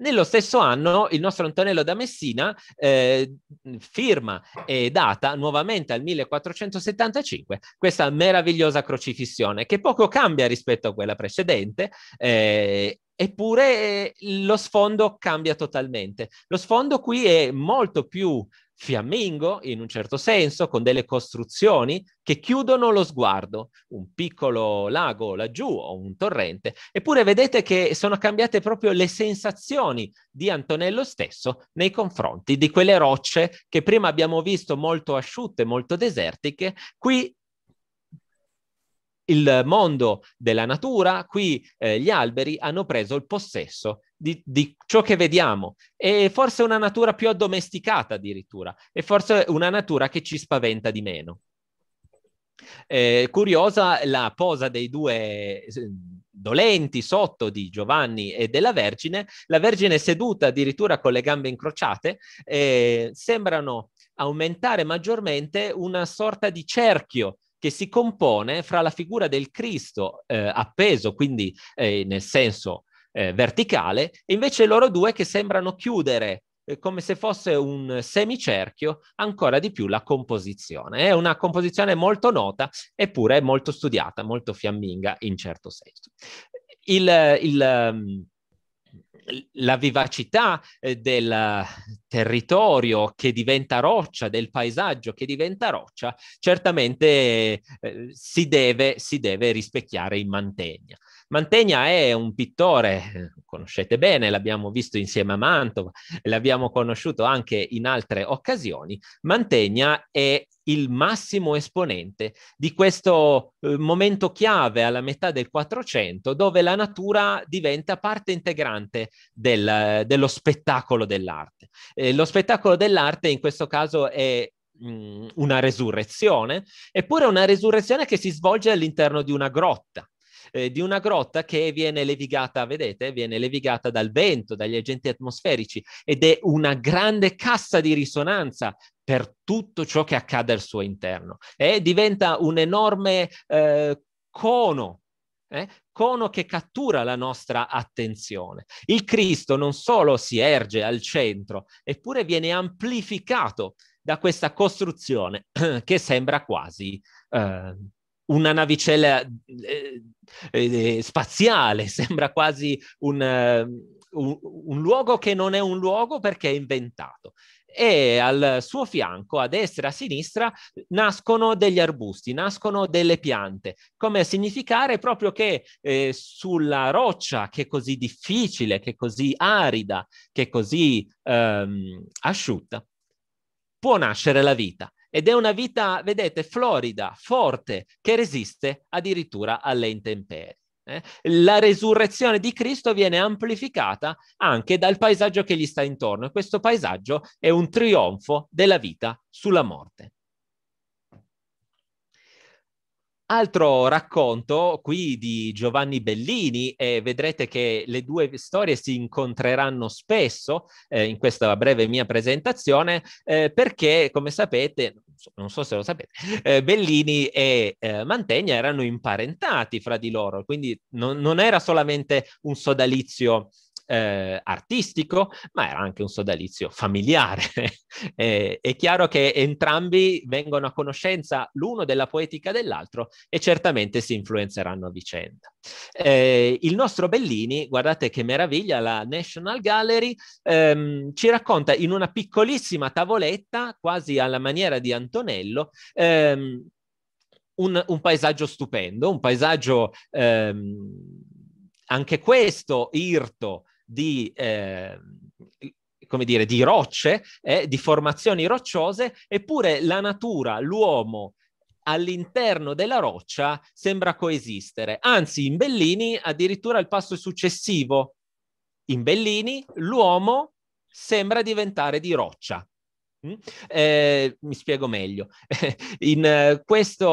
Nello stesso anno il nostro Antonello da Messina eh, firma e data nuovamente al 1475 questa meravigliosa crocifissione che poco cambia rispetto a quella precedente. Eh, Eppure eh, lo sfondo cambia totalmente. Lo sfondo qui è molto più fiammingo in un certo senso, con delle costruzioni che chiudono lo sguardo, un piccolo lago laggiù o un torrente, eppure vedete che sono cambiate proprio le sensazioni di Antonello stesso nei confronti di quelle rocce che prima abbiamo visto molto asciutte, molto desertiche, qui il mondo della natura, qui eh, gli alberi hanno preso il possesso di, di, ciò che vediamo e forse una natura più addomesticata addirittura e forse una natura che ci spaventa di meno. Eh, curiosa la posa dei due dolenti sotto di Giovanni e della Vergine, la Vergine seduta addirittura con le gambe incrociate, eh, sembrano aumentare maggiormente una sorta di cerchio che si compone fra la figura del Cristo eh, appeso, quindi eh, nel senso eh, verticale, e invece loro due che sembrano chiudere eh, come se fosse un semicerchio, ancora di più la composizione. È una composizione molto nota, eppure molto studiata, molto fiamminga in certo senso. Il, il, ehm, la vivacità eh, del territorio che diventa roccia, del paesaggio che diventa roccia, certamente eh, si, deve, si deve rispecchiare in mantegna. Mantegna è un pittore, conoscete bene, l'abbiamo visto insieme a Mantova, l'abbiamo conosciuto anche in altre occasioni. Mantegna è il massimo esponente di questo eh, momento chiave alla metà del Quattrocento, dove la natura diventa parte integrante del, dello spettacolo dell'arte. Eh, lo spettacolo dell'arte in questo caso è mm, una resurrezione, eppure una resurrezione che si svolge all'interno di una grotta. Eh, di una grotta che viene levigata, vedete, viene levigata dal vento, dagli agenti atmosferici ed è una grande cassa di risonanza per tutto ciò che accade al suo interno e diventa un enorme eh, cono eh, cono che cattura la nostra attenzione. Il Cristo non solo si erge al centro, eppure viene amplificato da questa costruzione [CLEARS THROAT] che sembra quasi eh, una navicella eh, eh, eh spaziale, [LAUGHS] sembra quasi un, uh, un, un, luogo che non è un luogo perché è inventato. E al suo fianco, a destra e a sinistra, nascono degli arbusti, nascono delle piante, come a significare proprio che eh, sulla roccia che è così difficile, che è così arida, che è così ehm, asciutta, può nascere la vita. Ed è una vita, vedete, florida, forte, che resiste addirittura alle intemperie. Eh. La resurrezione di Cristo viene amplificata anche dal paesaggio che gli sta intorno e questo paesaggio è un trionfo della vita sulla morte. Altro racconto qui di Giovanni Bellini e vedrete che le due storie si incontreranno spesso eh, in questa breve mia presentazione eh, perché come sapete, non so, non so se lo sapete, eh, Bellini e eh, Mantegna erano imparentati fra di loro, quindi non, non era solamente un sodalizio eh, artistico, ma era anche un sodalizio familiare. [LAUGHS] eh, è chiaro che entrambi vengono a conoscenza l'uno della poetica dell'altro e certamente si influenzeranno a vicenda. Eh, il nostro Bellini, guardate che meraviglia, la National Gallery ehm, ci racconta in una piccolissima tavoletta, quasi alla maniera di Antonello, ehm, un, un, paesaggio stupendo, un paesaggio ehm, anche questo irto di, eh, come dire, di rocce, eh, di formazioni rocciose, eppure la natura, l'uomo, all'interno della roccia sembra coesistere. Anzi, in Bellini addirittura il passo successivo. In Bellini l'uomo sembra diventare di roccia. Mm? Eh, mi spiego meglio. [LAUGHS] in, eh,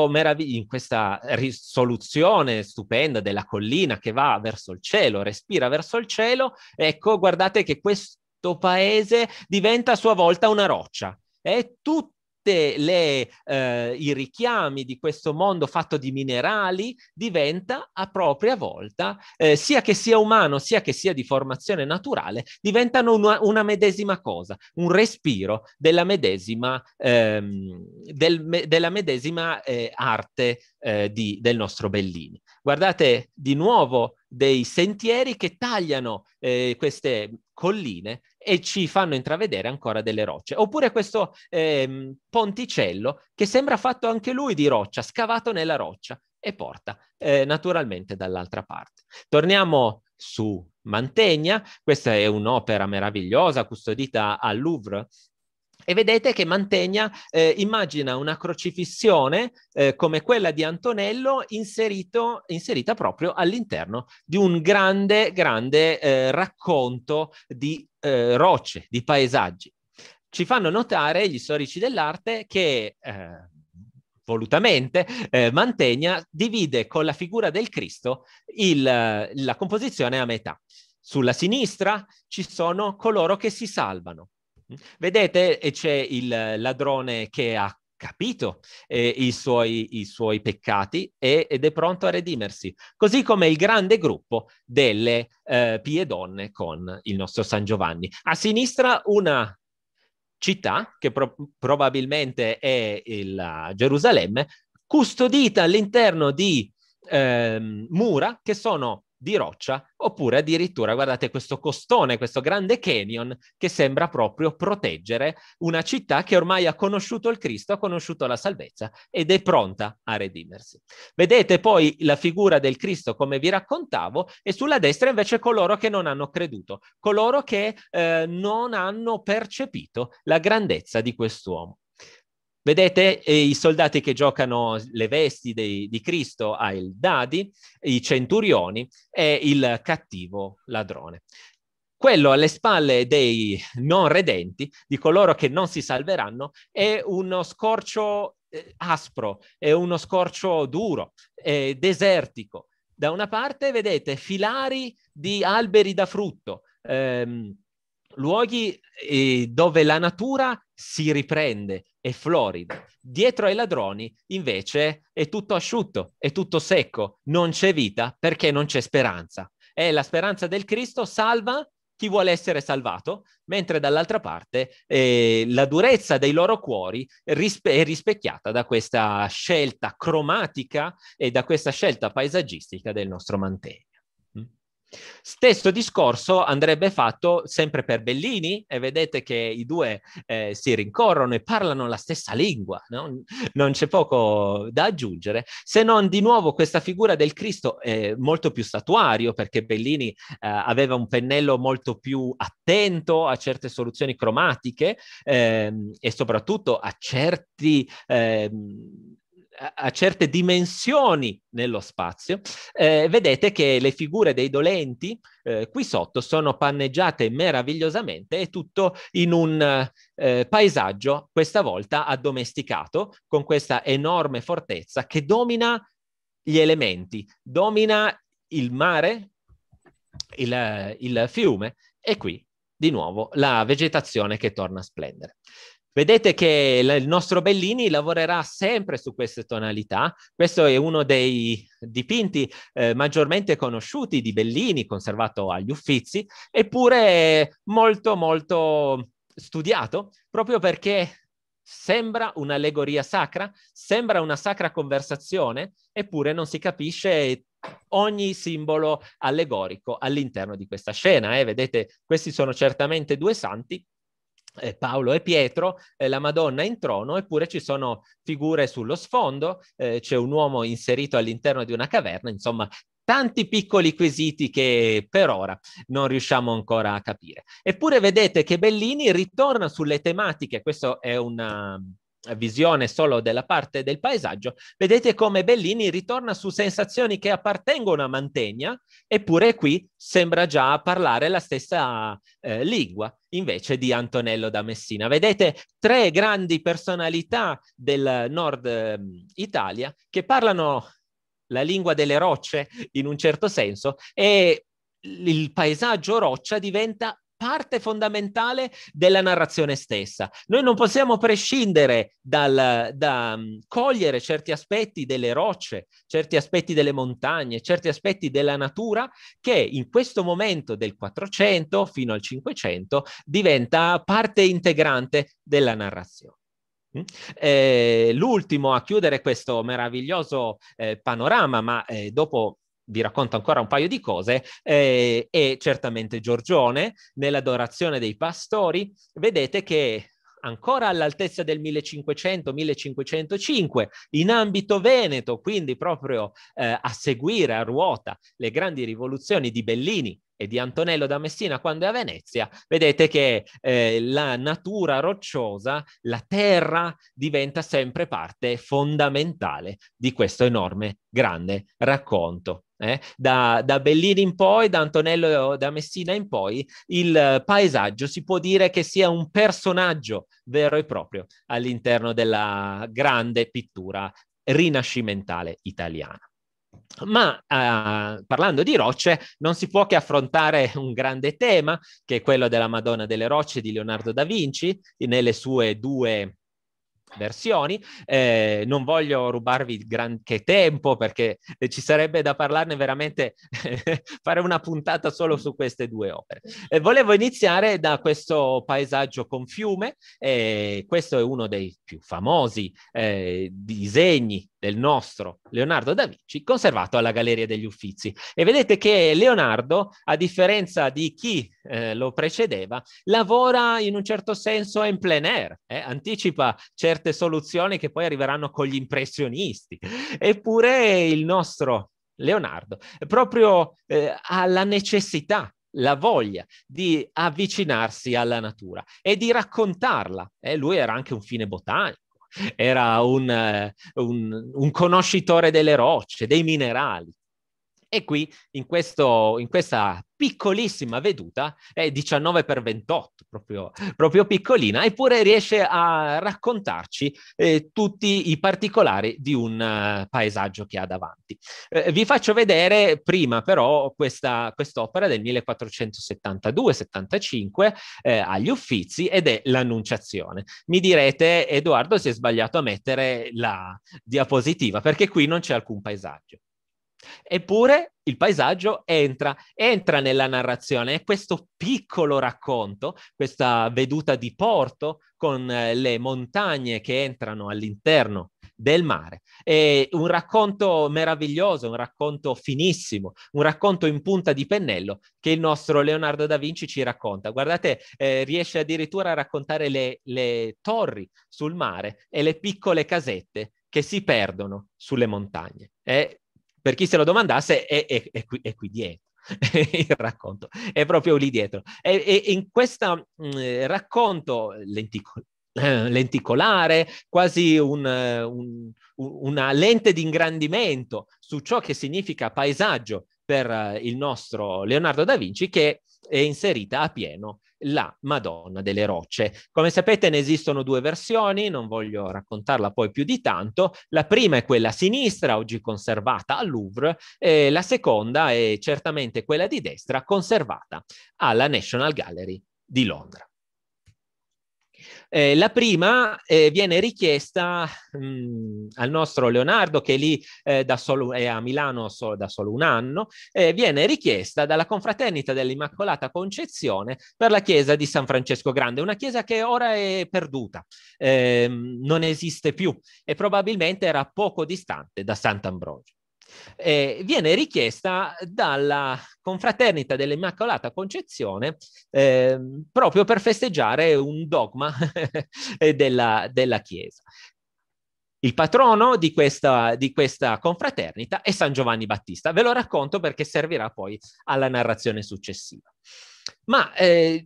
meravig- in, questa risoluzione stupenda della collina che va verso il cielo, respira verso il cielo, ecco, guardate che questo paese diventa a sua volta una roccia. È tutto tutti eh, i richiami di questo mondo fatto di minerali diventa a propria volta, eh, sia che sia umano sia che sia di formazione naturale, diventano una, una medesima cosa, un respiro della medesima, ehm, del, me, della medesima eh, arte eh, di, del nostro Bellini. Guardate di nuovo dei sentieri che tagliano eh, queste colline e ci fanno intravedere ancora delle rocce. Oppure questo eh, ponticello che sembra fatto anche lui di roccia, scavato nella roccia e porta eh, naturalmente dall'altra parte. Torniamo su Mantegna, questa è un'opera meravigliosa custodita al Louvre e vedete che Mantegna eh, immagina una crocifissione eh, come quella di Antonello inserito, inserita proprio all'interno di un grande, grande eh, racconto di eh, rocce, di paesaggi. Ci fanno notare gli storici dell'arte che eh, volutamente, eh, Mantegna divide con la figura del Cristo il, la composizione a metà. Sulla sinistra ci sono coloro che si salvano, Vedete, e eh, c'è il ladrone che ha capito eh, i, suoi, i, suoi, peccati e, ed è pronto a redimersi, così come il grande gruppo delle eh, pie donne con il nostro San Giovanni. A sinistra una città che pro- probabilmente è il, Gerusalemme, custodita all'interno di eh, mura che sono di roccia, oppure addirittura guardate questo costone, questo grande canyon che sembra proprio proteggere una città che ormai ha conosciuto il Cristo, ha conosciuto la salvezza ed è pronta a redimersi. Vedete poi la figura del Cristo come vi raccontavo e sulla destra invece coloro che non hanno creduto, coloro che eh, non hanno percepito la grandezza di quest'uomo. Vedete eh, i soldati che giocano le vesti dei, di Cristo ha il Dadi, i centurioni e il cattivo ladrone. Quello alle spalle dei non redenti, di coloro che non si salveranno, è uno scorcio eh, aspro, è uno scorcio duro, è desertico. Da una parte vedete filari di alberi da frutto, ehm, luoghi eh, dove la natura si riprende, è florido. Dietro ai ladroni invece è tutto asciutto, è tutto secco, non c'è vita perché non c'è speranza. È la speranza del Cristo salva chi vuole essere salvato, mentre dall'altra parte eh, la durezza dei loro cuori rispe- è rispecchiata da questa scelta cromatica e da questa scelta paesaggistica del nostro mantegno. Stesso discorso andrebbe fatto sempre per Bellini e vedete che i due eh, si rincorrono e parlano la stessa lingua, no? non c'è poco da aggiungere, se non di nuovo questa figura del Cristo è molto più statuario perché Bellini eh, aveva un pennello molto più attento a certe soluzioni cromatiche eh, e soprattutto a certi ehm, a certe dimensioni nello spazio, eh, vedete che le figure dei dolenti eh, qui sotto sono panneggiate meravigliosamente e tutto in un eh, paesaggio, questa volta addomesticato, con questa enorme fortezza che domina gli elementi, domina il mare, il, il fiume e qui di nuovo la vegetazione che torna a splendere. Vedete che il nostro Bellini lavorerà sempre su queste tonalità. Questo è uno dei dipinti eh, maggiormente conosciuti di Bellini, conservato agli Uffizi, eppure molto molto studiato, proprio perché sembra un'allegoria sacra, sembra una sacra conversazione, eppure non si capisce ogni simbolo allegorico all'interno di questa scena. Eh? Vedete, questi sono certamente due santi, eh, Paolo e Pietro, eh, la Madonna in trono, eppure ci sono figure sullo sfondo, eh, c'è un uomo inserito all'interno di una caverna, insomma tanti piccoli quesiti che per ora non riusciamo ancora a capire. Eppure vedete che Bellini ritorna sulle tematiche, questo è una, visione solo della parte del paesaggio, vedete come Bellini ritorna su sensazioni che appartengono a Mantegna, eppure qui sembra già parlare la stessa eh, lingua invece di Antonello da Messina. Vedete tre grandi personalità del nord eh, Italia che parlano la lingua delle rocce in un certo senso e il paesaggio roccia diventa parte fondamentale della narrazione stessa. Noi non possiamo prescindere dal da, mm, cogliere certi aspetti delle rocce, certi aspetti delle montagne, certi aspetti della natura che in questo momento del 400 fino al 500 diventa parte integrante della narrazione. Mm? Eh, l'ultimo a chiudere questo meraviglioso eh, panorama, ma eh, dopo vi racconto ancora un paio di cose, eh, e certamente Giorgione nell'adorazione dei pastori, vedete che ancora all'altezza del 1500-1505 in ambito veneto, quindi proprio eh, a seguire a ruota le grandi rivoluzioni di Bellini e di Antonello da Messina quando è a Venezia, vedete che eh, la natura rocciosa, la terra, diventa sempre parte fondamentale di questo enorme, grande racconto. Eh? Da, da, Bellini in poi, da Antonello da Messina in poi, il paesaggio si può dire che sia un personaggio vero e proprio all'interno della grande pittura rinascimentale italiana. Ma eh, parlando di rocce, non si può che affrontare [LAUGHS] un grande tema, che è quello della Madonna delle Rocce di Leonardo da Vinci, nelle sue due versioni. Eh, non voglio rubarvi granché tempo perché eh, ci sarebbe da parlarne veramente, [LAUGHS] fare una puntata solo su queste due opere. Eh, volevo iniziare da questo paesaggio con fiume, eh, questo è uno dei più famosi eh, disegni del nostro Leonardo da Vinci conservato alla Galleria degli Uffizi. E vedete che Leonardo, a differenza di chi eh, lo precedeva, lavora in un certo senso in plein air, eh, anticipa certe soluzioni che poi arriveranno con gli impressionisti. Eppure il nostro Leonardo proprio eh, ha la necessità la voglia di avvicinarsi alla natura e di raccontarla. Eh, lui era anche un fine botanico, era un, eh, un, un conoscitore delle rocce, dei minerali. E qui in, questo, in questa piccolissima veduta, è 19 x 28, proprio, proprio, piccolina, eppure riesce a raccontarci eh, tutti i particolari di un uh, paesaggio che ha davanti. Eh, vi faccio vedere prima però questa, quest'opera del 1472-75 eh, agli Uffizi ed è l'Annunciazione. Mi direte, Edoardo si è sbagliato a mettere la diapositiva perché qui non c'è alcun paesaggio. Eppure il paesaggio entra, entra nella narrazione, è questo piccolo racconto, questa veduta di porto con eh, le montagne che entrano all'interno del mare. È un racconto meraviglioso, un racconto finissimo, un racconto in punta di pennello che il nostro Leonardo da Vinci ci racconta. Guardate, eh, riesce addirittura a raccontare le, le torri sul mare e le piccole casette che si perdono sulle montagne. È per chi se lo domandasse è, è, è, qui, è qui dietro. [LAUGHS] il racconto è proprio lì dietro. E, e in questo mm, racconto lentico, eh, lenticolare, quasi eh, un, un, una lente di ingrandimento su ciò che significa paesaggio per eh, il nostro Leonardo da Vinci che è inserita a pieno la Madonna delle Rocce. Come sapete ne esistono due versioni, non voglio raccontarla poi più di tanto. La prima è quella a sinistra, oggi conservata al Louvre, e la seconda è certamente quella di destra, conservata alla National Gallery di Londra. Eh, la prima eh, viene richiesta mh, mm, al nostro Leonardo, che lì eh, solo, è a Milano so, da solo un anno, eh, viene richiesta dalla confraternita dell'Immacolata Concezione per la chiesa di San Francesco Grande, una chiesa che ora è perduta, ehm, non esiste più e probabilmente era poco distante da Sant'Ambrogio eh, viene richiesta dalla confraternita dell'Immacolata Concezione eh, proprio per festeggiare un dogma [LAUGHS] della, della Chiesa. Il patrono di questa, di questa, confraternita è San Giovanni Battista. Ve lo racconto perché servirà poi alla narrazione successiva. Ma eh,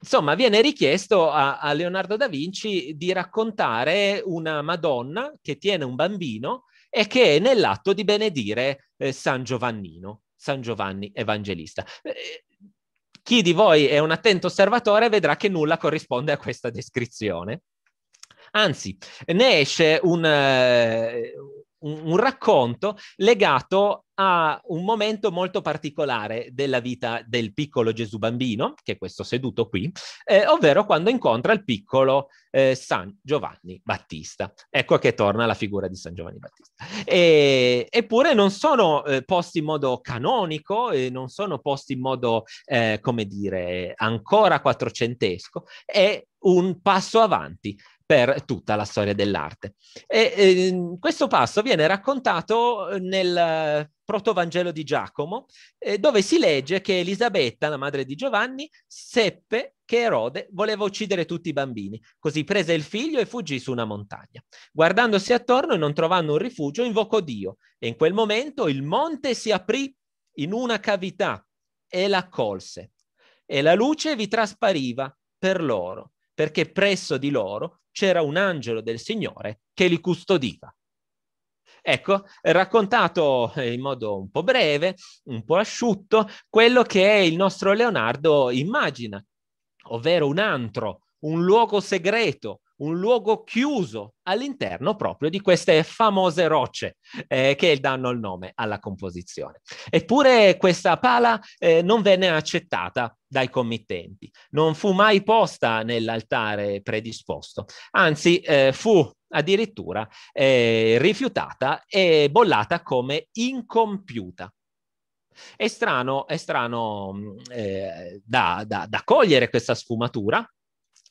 insomma, viene richiesto a, a, Leonardo da Vinci di raccontare una Madonna che tiene un bambino e che è nell'atto di benedire eh, San Giovannino, San Giovanni Evangelista. Eh, chi di voi è un attento osservatore vedrà che nulla corrisponde a questa descrizione. Anzi, ne esce un, eh, un, un racconto legato a un momento molto particolare della vita del piccolo Gesù bambino, che è questo seduto qui, eh, ovvero quando incontra il piccolo eh, San Giovanni Battista. Ecco che torna la figura di San Giovanni Battista. E, eppure non sono eh, posti in modo canonico, non sono posti in modo, eh, come dire, ancora quattrocentesco, è un passo avanti per tutta la storia dell'arte. E, eh, questo passo viene raccontato eh, nel eh, protovangelo di Giacomo, eh, dove si legge che Elisabetta, la madre di Giovanni, seppe che Erode voleva uccidere tutti i bambini, così prese il figlio e fuggì su una montagna. Guardandosi attorno e non trovando un rifugio, invocò Dio e in quel momento il monte si aprì in una cavità e l'accolse e la luce vi traspariva per loro perché presso di loro c'era un angelo del Signore che li custodiva. Ecco, raccontato eh, in modo un po' breve, un po' asciutto, quello che il nostro Leonardo immagina, ovvero un antro, un luogo segreto, un luogo chiuso all'interno proprio di queste famose rocce eh, che danno il nome alla composizione. Eppure questa pala eh, non venne accettata dai committenti, non fu mai posta nell'altare predisposto, anzi eh, fu addirittura eh, rifiutata e bollata come incompiuta. È strano, è strano mm, eh, da, da, da cogliere questa sfumatura,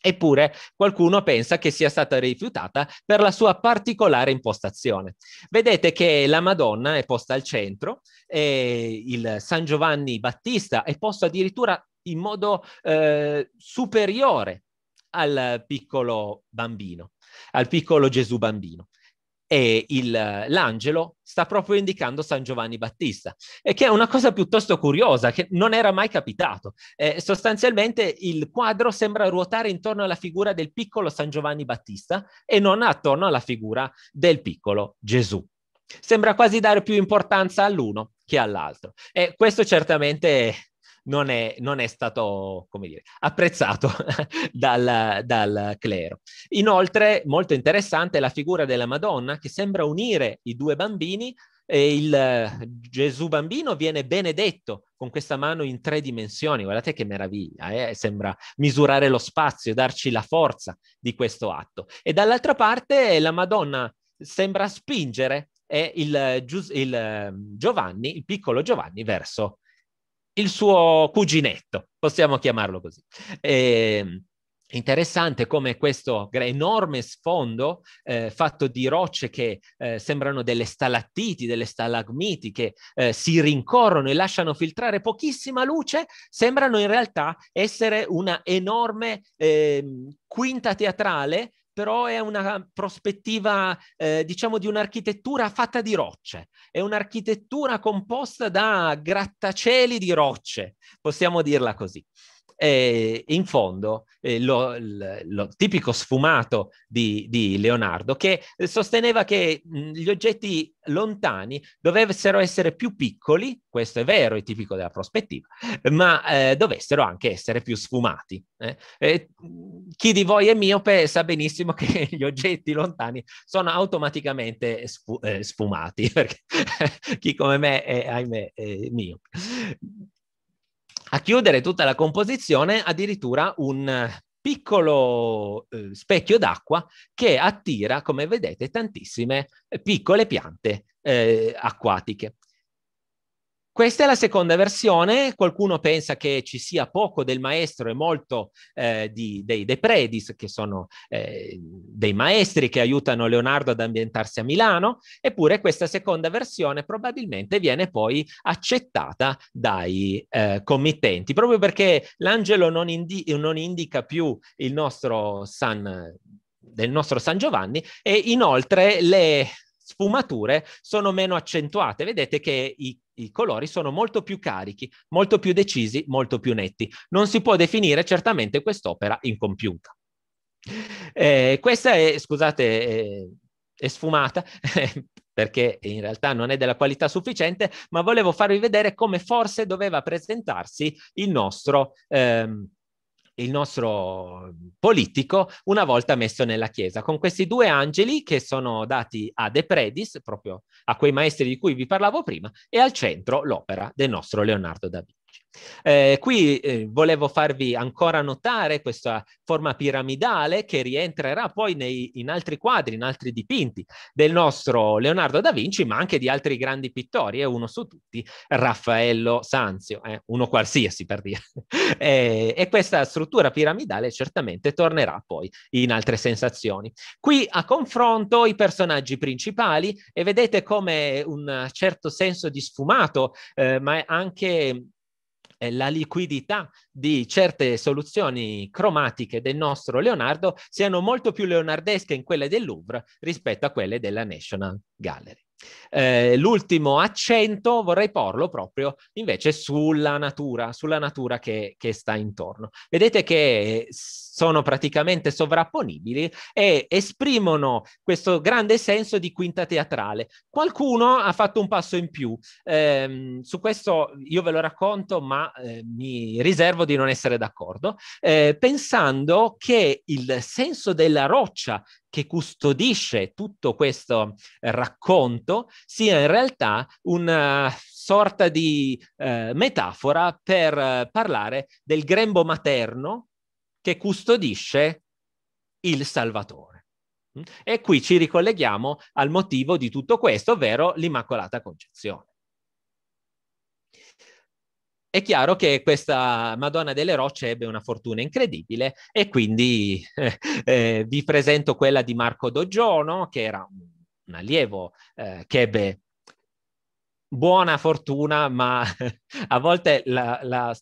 Eppure qualcuno pensa che sia stata rifiutata per la sua particolare impostazione. Vedete che la Madonna è posta al centro, il San Giovanni Battista è posto addirittura in modo eh, superiore al piccolo bambino, al piccolo Gesù bambino e il, l'angelo sta proprio indicando San Giovanni Battista, e che è una cosa piuttosto curiosa, che non era mai capitato. Eh, sostanzialmente il quadro sembra ruotare intorno alla figura del piccolo San Giovanni Battista e non attorno alla figura del piccolo Gesù. Sembra quasi dare più importanza all'uno che all'altro. E questo certamente non è, non è stato, come dire, apprezzato [LAUGHS] dal, dal clero. Inoltre, molto interessante è la figura della Madonna che sembra unire i due bambini e il Gesù bambino viene benedetto con questa mano in tre dimensioni. Guardate che meraviglia, eh? sembra misurare lo spazio, darci la forza di questo atto. E dall'altra parte la Madonna sembra spingere eh, il, il ehm, Giovanni, il piccolo Giovanni, verso il suo cuginetto, possiamo chiamarlo così. E, ehm, Interessante come questo enorme sfondo eh, fatto di rocce che eh, sembrano delle stalattiti, delle stalagmiti che eh, si rincorrono e lasciano filtrare pochissima luce, sembrano in realtà essere una enorme ehm, quinta teatrale però è una prospettiva, eh, diciamo, di un'architettura fatta di rocce, è un'architettura composta da grattacieli di rocce, possiamo dirla così eh, in fondo eh, lo, lo, lo, tipico sfumato di, di, Leonardo che sosteneva che mh, mm, gli oggetti lontani dovessero essere più piccoli, questo è vero, è tipico della prospettiva, ma eh, dovessero anche essere più sfumati. Eh. Mm, chi di voi è miope sa benissimo che [LAUGHS] gli oggetti lontani sono automaticamente sfu- eh, sfumati, [LAUGHS] perché chi come me è, ahimè, è miope. A chiudere tutta la composizione addirittura un eh, piccolo eh, specchio d'acqua che attira, come vedete, tantissime eh, piccole piante eh, acquatiche. Questa è la seconda versione, qualcuno pensa che ci sia poco del maestro e molto eh, di, dei, dei, predis, che sono eh, dei maestri che aiutano Leonardo ad ambientarsi a Milano, eppure questa seconda versione probabilmente viene poi accettata dai eh, committenti, proprio perché l'angelo non, indi- non indica più il nostro San del nostro San Giovanni e inoltre le sfumature sono meno accentuate. Vedete che i i colori sono molto più carichi, molto più decisi, molto più netti. Non si può definire certamente quest'opera incompiuta. Eh, questa è, scusate, eh, è sfumata [LAUGHS] perché in realtà non è della qualità sufficiente, ma volevo farvi vedere come forse doveva presentarsi il nostro... Ehm, il nostro politico una volta messo nella chiesa, con questi due angeli che sono dati a De Predis, proprio a quei maestri di cui vi parlavo prima, e al centro l'opera del nostro Leonardo da Vinci. Eh, qui eh, volevo farvi ancora notare questa forma piramidale che rientrerà poi nei, in altri quadri, in altri dipinti del nostro Leonardo da Vinci, ma anche di altri grandi pittori e uno su tutti, Raffaello Sanzio, eh, uno qualsiasi per dire. [LAUGHS] Eh, e questa struttura piramidale certamente tornerà poi in altre sensazioni. Qui a confronto i personaggi principali e vedete come un certo senso di sfumato, eh, ma anche la liquidità di certe soluzioni cromatiche del nostro Leonardo siano molto più leonardesche in quelle del Louvre rispetto a quelle della National Gallery. Eh, l'ultimo accento vorrei porlo proprio invece sulla natura, sulla natura che, che, sta intorno. Vedete che sono praticamente sovrapponibili e esprimono questo grande senso di quinta teatrale. Qualcuno ha fatto un passo in più. Eh, su questo io ve lo racconto, ma eh, mi riservo di non essere d'accordo, eh, pensando che il senso della roccia che custodisce tutto questo eh, racconto sia in realtà una eh, sorta di eh, metafora per eh, parlare del grembo materno che custodisce il Salvatore. Mm? E qui ci ricolleghiamo al motivo di tutto questo, ovvero l'Immacolata Concezione è chiaro che questa Madonna delle Rocce ebbe una fortuna incredibile e quindi eh, eh, vi presento quella di Marco Doggiono, che era un, allievo eh, che ebbe buona fortuna, ma [LAUGHS] a volte la, la,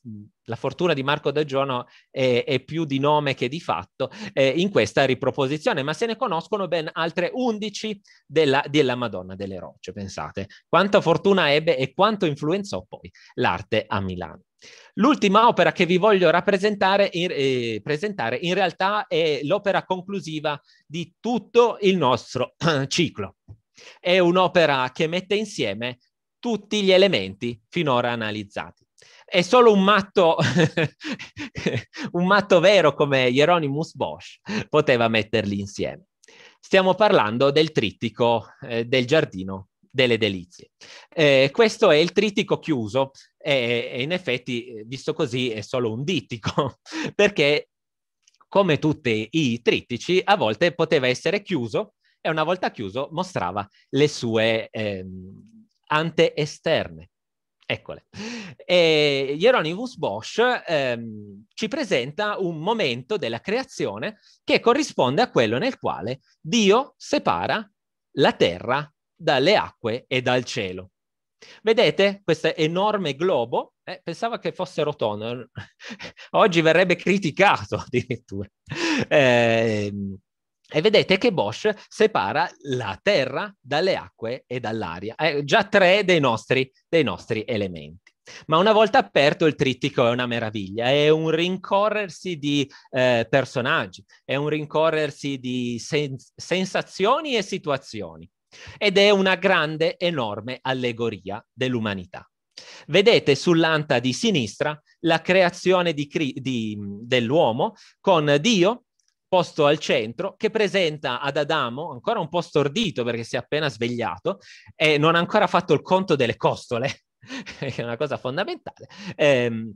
la fortuna di Marco Da Giono è, è, più di nome che di fatto eh, in questa riproposizione, ma se ne conoscono ben altre 11 della, della Madonna delle Rocce, pensate. Quanta fortuna ebbe e quanto influenzò poi l'arte a Milano. L'ultima opera che vi voglio rappresentare in, eh, presentare in realtà è l'opera conclusiva di tutto il nostro [CLEARS THROAT] ciclo. È un'opera che mette insieme tutti gli elementi finora analizzati. È solo un matto, [LAUGHS] un matto vero come Hieronymus Bosch poteva metterli insieme. Stiamo parlando del trittico eh, del giardino delle delizie. Eh, questo è il trittico chiuso e, e in effetti, eh, visto così, è solo un dittico, [LAUGHS] perché come tutti i trittici, a volte poteva essere chiuso e una volta chiuso mostrava le sue, ehm, ante esterne. Eccole. E Hieronymus Bosch ehm, ci presenta un momento della creazione che corrisponde a quello nel quale Dio separa la terra dalle acque e dal cielo. Vedete questo enorme globo? Eh, pensavo che fosse rotondo, [LAUGHS] oggi verrebbe criticato [LAUGHS] addirittura. Eh, e vedete che Bosch separa la terra dalle acque e dall'aria, È già tre dei nostri, dei nostri elementi. Ma una volta aperto il trittico è una meraviglia, è un rincorrersi di eh, personaggi, è un rincorrersi di sen- sensazioni e situazioni ed è una grande, enorme allegoria dell'umanità. Vedete sull'anta di sinistra la creazione di cri- di, dell'uomo con Dio posto al centro, che presenta ad Adamo, ancora un po' stordito perché si è appena svegliato e non ha ancora fatto il conto delle costole, [LAUGHS] che è una cosa fondamentale, ehm,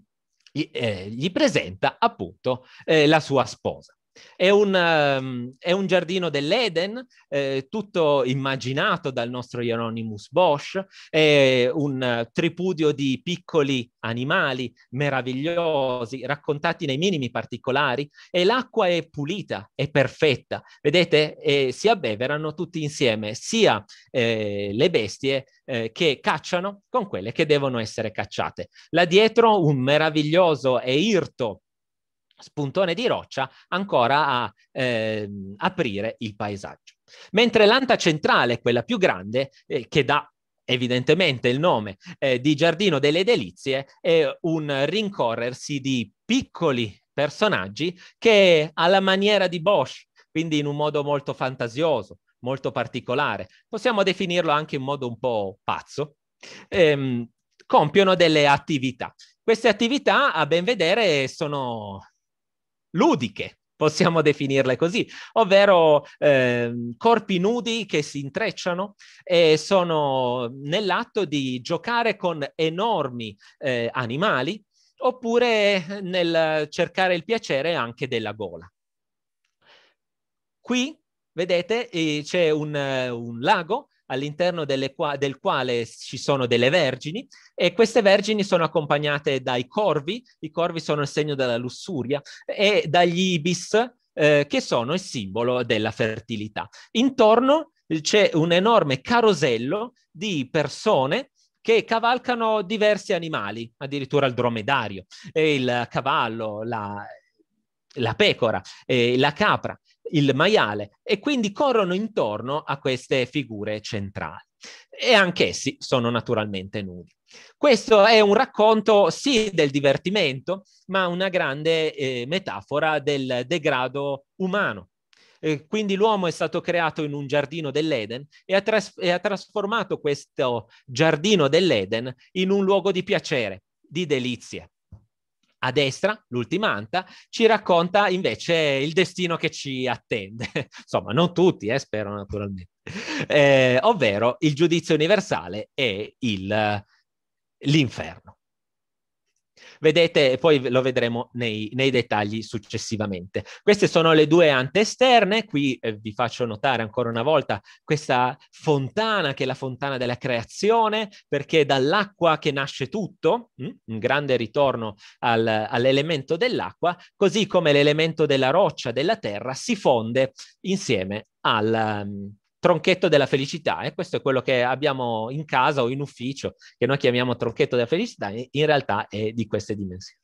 gli, eh, gli, presenta appunto eh, la sua sposa. È un, ehm, è un, giardino dell'Eden, eh, tutto immaginato dal nostro Hieronymus Bosch, è un tripudio di piccoli animali meravigliosi, raccontati nei minimi particolari, e l'acqua è pulita, è perfetta. Vedete, eh, si abbeverano tutti insieme sia eh, le bestie eh, che cacciano con quelle che devono essere cacciate. Là dietro un meraviglioso e irto spuntone di roccia ancora a eh, aprire il paesaggio. Mentre l'anta centrale, quella più grande, eh, che dà evidentemente il nome eh, di Giardino delle Delizie, è un rincorrersi di piccoli personaggi che alla maniera di Bosch, quindi in un modo molto fantasioso, molto particolare, possiamo definirlo anche in modo un po' pazzo, ehm, compiono delle attività. Queste attività, a ben vedere, sono ludiche, possiamo definirle così, ovvero eh, corpi nudi che si intrecciano e sono nell'atto di giocare con enormi eh, animali oppure nel cercare il piacere anche della gola. Qui, vedete, eh, c'è un, un lago all'interno qua- del quale ci sono delle vergini e queste vergini sono accompagnate dai corvi, i corvi sono il segno della lussuria, e dagli ibis, eh, che sono il simbolo della fertilità. Intorno eh, c'è un enorme carosello di persone che cavalcano diversi animali, addirittura il dromedario, il cavallo, la, la pecora, la capra il maiale e quindi corrono intorno a queste figure centrali e anch'essi sono naturalmente nudi. Questo è un racconto sì del divertimento, ma una grande eh, metafora del degrado umano. Eh, quindi l'uomo è stato creato in un giardino dell'Eden e ha, tras- e ha trasformato questo giardino dell'Eden in un luogo di piacere, di delizie. A destra, l'ultima anta, ci racconta invece il destino che ci attende. [LAUGHS] Insomma, non tutti, eh, spero naturalmente. Eh, ovvero il giudizio universale e il, l'inferno. Vedete, poi lo vedremo nei, nei dettagli successivamente. Queste sono le due ante esterne, qui eh, vi faccio notare ancora una volta questa fontana che è la fontana della creazione, perché dall'acqua che nasce tutto, mh, mm? un grande ritorno al, all'elemento dell'acqua, così come l'elemento della roccia, della terra, si fonde insieme al... Um, tronchetto della felicità e questo è quello che abbiamo in casa o in ufficio, che noi chiamiamo tronchetto della felicità, in realtà è di queste dimensioni.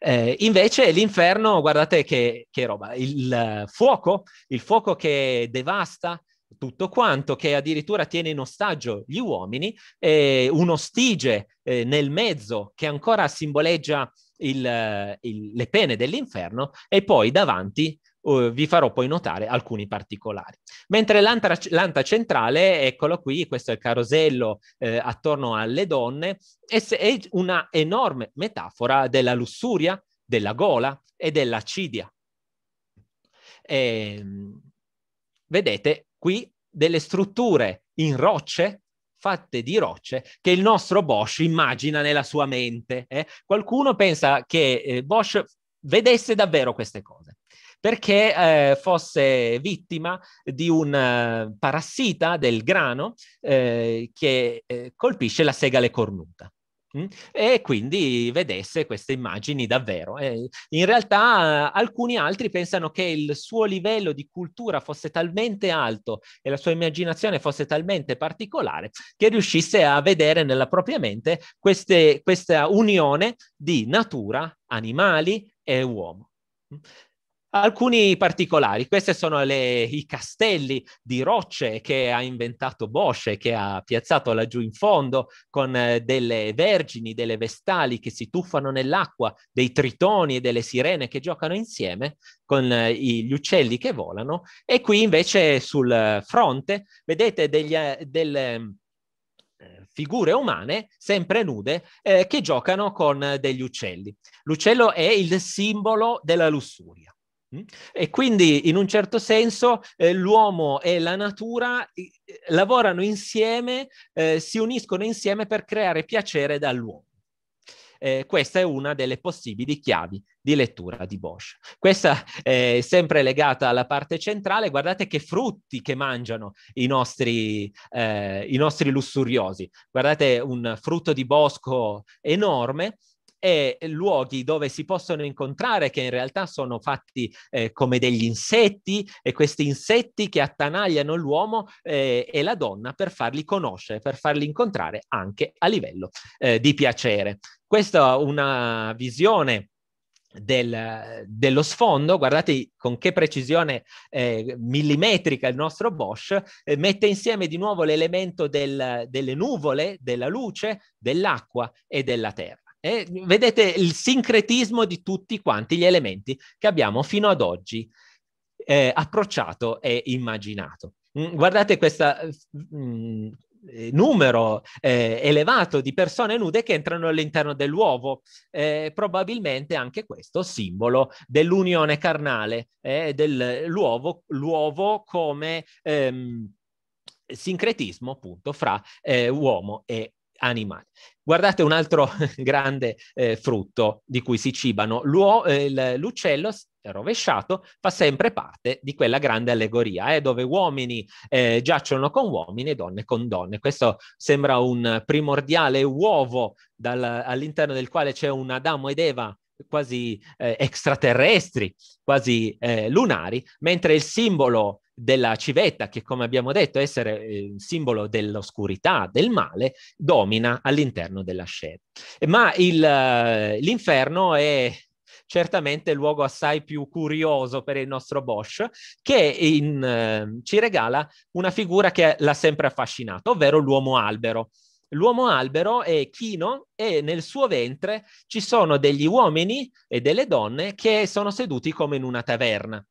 Eh, invece l'inferno, guardate che, che roba, il fuoco, il fuoco che devasta, tutto quanto, che addirittura tiene in ostaggio gli uomini, eh, uno stige eh, nel mezzo che ancora simboleggia il, il, le pene dell'inferno e poi davanti eh, vi farò poi notare alcuni particolari. Mentre l'anta, l'anta centrale, eccolo qui, questo è il carosello eh, attorno alle donne, è una enorme metafora della lussuria, della gola e dell'acidia. E, ehm, vedete qui delle strutture in rocce fatte di rocce che il nostro Bosch immagina nella sua mente. Eh? Qualcuno pensa che eh, Bosch vedesse davvero queste cose perché eh, fosse vittima di un eh, parassita del grano eh, che eh, colpisce la segale cornuta mm? e quindi vedesse queste immagini davvero. Eh, in realtà eh, alcuni altri pensano che il suo livello di cultura fosse talmente alto e la sua immaginazione fosse talmente particolare che riuscisse a vedere nella propria mente queste, questa unione di natura, animali e uomo. Mm? Alcuni particolari, questi sono le, i castelli di rocce che ha inventato Bosch e che ha piazzato laggiù in fondo con eh, delle vergini, delle vestali che si tuffano nell'acqua, dei tritoni e delle sirene che giocano insieme con eh, gli uccelli che volano e qui invece sul fronte vedete degli, eh, delle figure umane sempre nude eh, che giocano con degli uccelli. L'uccello è il simbolo della lussuria. Mm? E quindi in un certo senso eh, l'uomo e la natura eh, lavorano insieme, eh, si uniscono insieme per creare piacere dall'uomo. Eh, questa è una delle possibili chiavi di lettura di Bosch. Questa è sempre legata alla parte centrale. Guardate che frutti che mangiano i nostri, eh, i nostri lussuriosi. Guardate un frutto di bosco enorme e luoghi dove si possono incontrare che in realtà sono fatti eh, come degli insetti e questi insetti che attanagliano l'uomo eh, e la donna per farli conoscere, per farli incontrare anche a livello eh, di piacere. Questa è una visione del, dello sfondo, guardate con che precisione eh, millimetrica il nostro Bosch, eh, mette insieme di nuovo l'elemento del, delle nuvole, della luce, dell'acqua e della terra. E vedete il sincretismo di tutti quanti gli elementi che abbiamo fino ad oggi eh, approcciato e immaginato. Mm, guardate questo mm, eh, numero eh, elevato di persone nude che entrano all'interno dell'uovo, eh, probabilmente anche questo simbolo dell'unione carnale, eh, dell'uovo l'uovo come... Ehm, sincretismo appunto fra eh, uomo e animali. Guardate un altro [LAUGHS] grande eh, frutto di cui si cibano. Eh, l'uccello rovesciato fa sempre parte di quella grande allegoria, eh, dove uomini eh, giacciono con uomini e donne con donne. Questo sembra un primordiale uovo dal, all'interno del quale c'è un Adamo ed Eva quasi eh, extraterrestri, quasi eh, lunari, mentre il simbolo della civetta, che come abbiamo detto essere eh, simbolo dell'oscurità, del male, domina all'interno della scena. Ma il, eh, l'inferno è certamente il luogo assai più curioso per il nostro Bosch, che in, eh, ci regala una figura che l'ha sempre affascinato, ovvero l'uomo albero. L'uomo albero è chino e nel suo ventre ci sono degli uomini e delle donne che sono seduti come in una taverna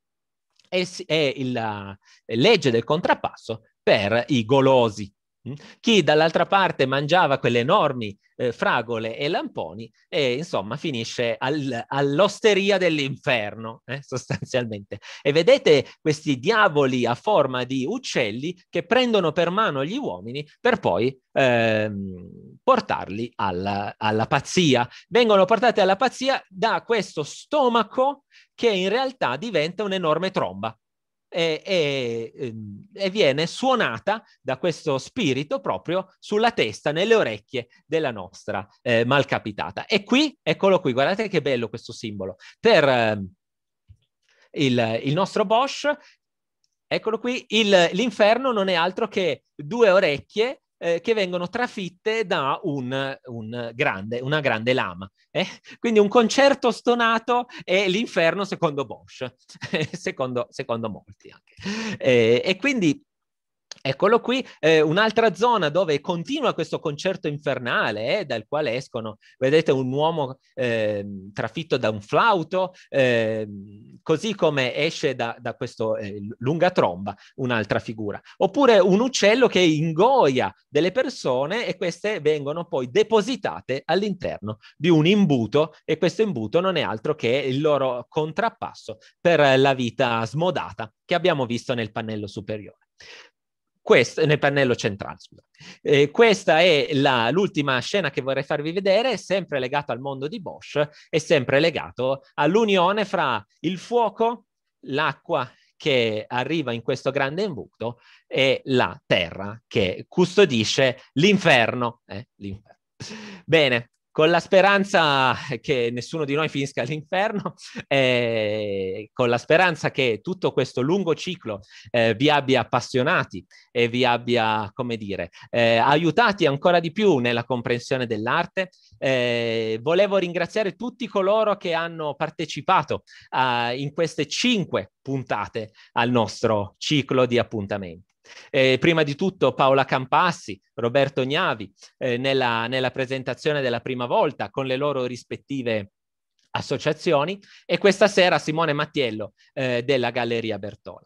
è, è la eh, legge del contrappasso per i golosi, Mm? Chi dall'altra parte mangiava quelle enormi eh, fragole e lamponi e insomma finisce al, all'osteria dell'inferno eh, [LAUGHS] sostanzialmente. E vedete questi diavoli a forma di uccelli che prendono per mano gli uomini per poi ehm, portarli alla, alla pazzia. Vengono portati alla pazzia da questo stomaco che in realtà diventa un'enorme tromba e, e, ehm, e, viene suonata da questo spirito proprio sulla testa, nelle orecchie della nostra eh, malcapitata. E qui, eccolo qui, guardate che bello questo simbolo. Per eh, il, il, nostro Bosch, eccolo qui, il, l'inferno non è altro che due orecchie eh, che vengono trafitte da un, un grande, una grande lama. Eh? Quindi un concerto stonato è l'inferno secondo Bosch, [LAUGHS] secondo, secondo molti anche. Eh, e quindi Eccolo qui, eh, un'altra zona dove continua questo concerto infernale, eh, dal quale escono, vedete, un uomo eh, trafitto da un flauto, ehm, così come esce da, da questa eh, lunga tromba un'altra figura. Oppure un uccello che ingoia delle persone e queste vengono poi depositate all'interno di un imbuto e questo imbuto non è altro che il loro contrappasso per la vita smodata che abbiamo visto nel pannello superiore. Questo, nel pannello centrale, scusa. Eh, questa è la, l'ultima scena che vorrei farvi vedere, sempre legata al mondo di Bosch e sempre legato all'unione fra il fuoco, l'acqua che arriva in questo grande imbucto e la terra che custodisce l'inferno. Eh, l'inferno. Bene, con la speranza che nessuno di noi finisca all'inferno, [LAUGHS] eh, con la speranza che tutto questo lungo ciclo eh, vi abbia appassionati e vi abbia, come dire, eh, aiutati ancora di più nella comprensione dell'arte. Eh, volevo ringraziare tutti coloro che hanno partecipato eh, in queste cinque puntate al nostro ciclo di appuntamenti. Eh, prima di tutto Paola Campassi, Roberto Gnavi, eh, nella, nella presentazione della prima volta con le loro rispettive associazioni e questa sera Simone Mattiello eh, della Galleria Bertola.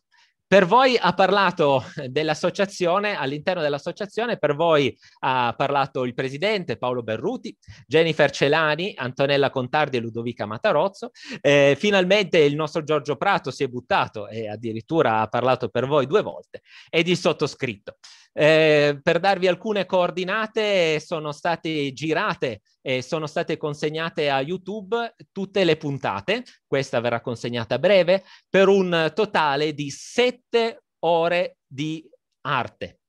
Per voi ha parlato dell'associazione, all'interno dell'associazione per voi ha parlato il presidente Paolo Berruti, Jennifer Celani, Antonella Contardi e Ludovica Matarozzo. Eh, finalmente il nostro Giorgio Prato si è buttato e addirittura ha parlato per voi due volte ed il sottoscritto. Eh, per darvi alcune coordinate, sono state girate e sono state consegnate a YouTube tutte le puntate, questa verrà consegnata a breve, per un totale di sette ore di arte.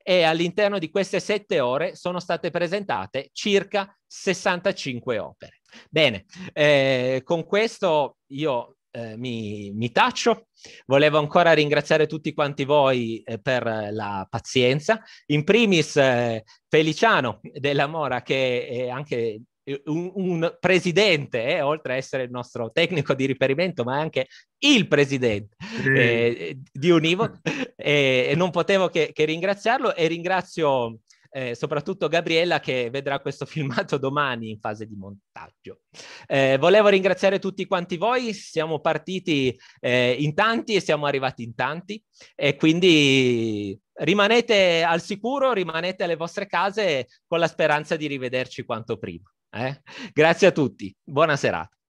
E all'interno di queste sette ore sono state presentate circa 65 opere. Bene, eh, con questo io eh, mi, mi, taccio. Volevo ancora ringraziare tutti quanti voi eh, per la pazienza. In primis eh, Feliciano della Mora che è anche eh, un, un presidente, eh, oltre a essere il nostro tecnico di riferimento, ma anche il presidente eh, di Univo. [LAUGHS] e non potevo che, che ringraziarlo e ringrazio eh, soprattutto Gabriella che vedrà questo [LAUGHS] filmato domani in fase di montaggio. Eh, volevo ringraziare tutti quanti voi, siamo partiti eh, in tanti e siamo arrivati in tanti e quindi rimanete al sicuro, rimanete alle vostre case con la speranza di rivederci quanto prima. Eh. Grazie a tutti, buona serata.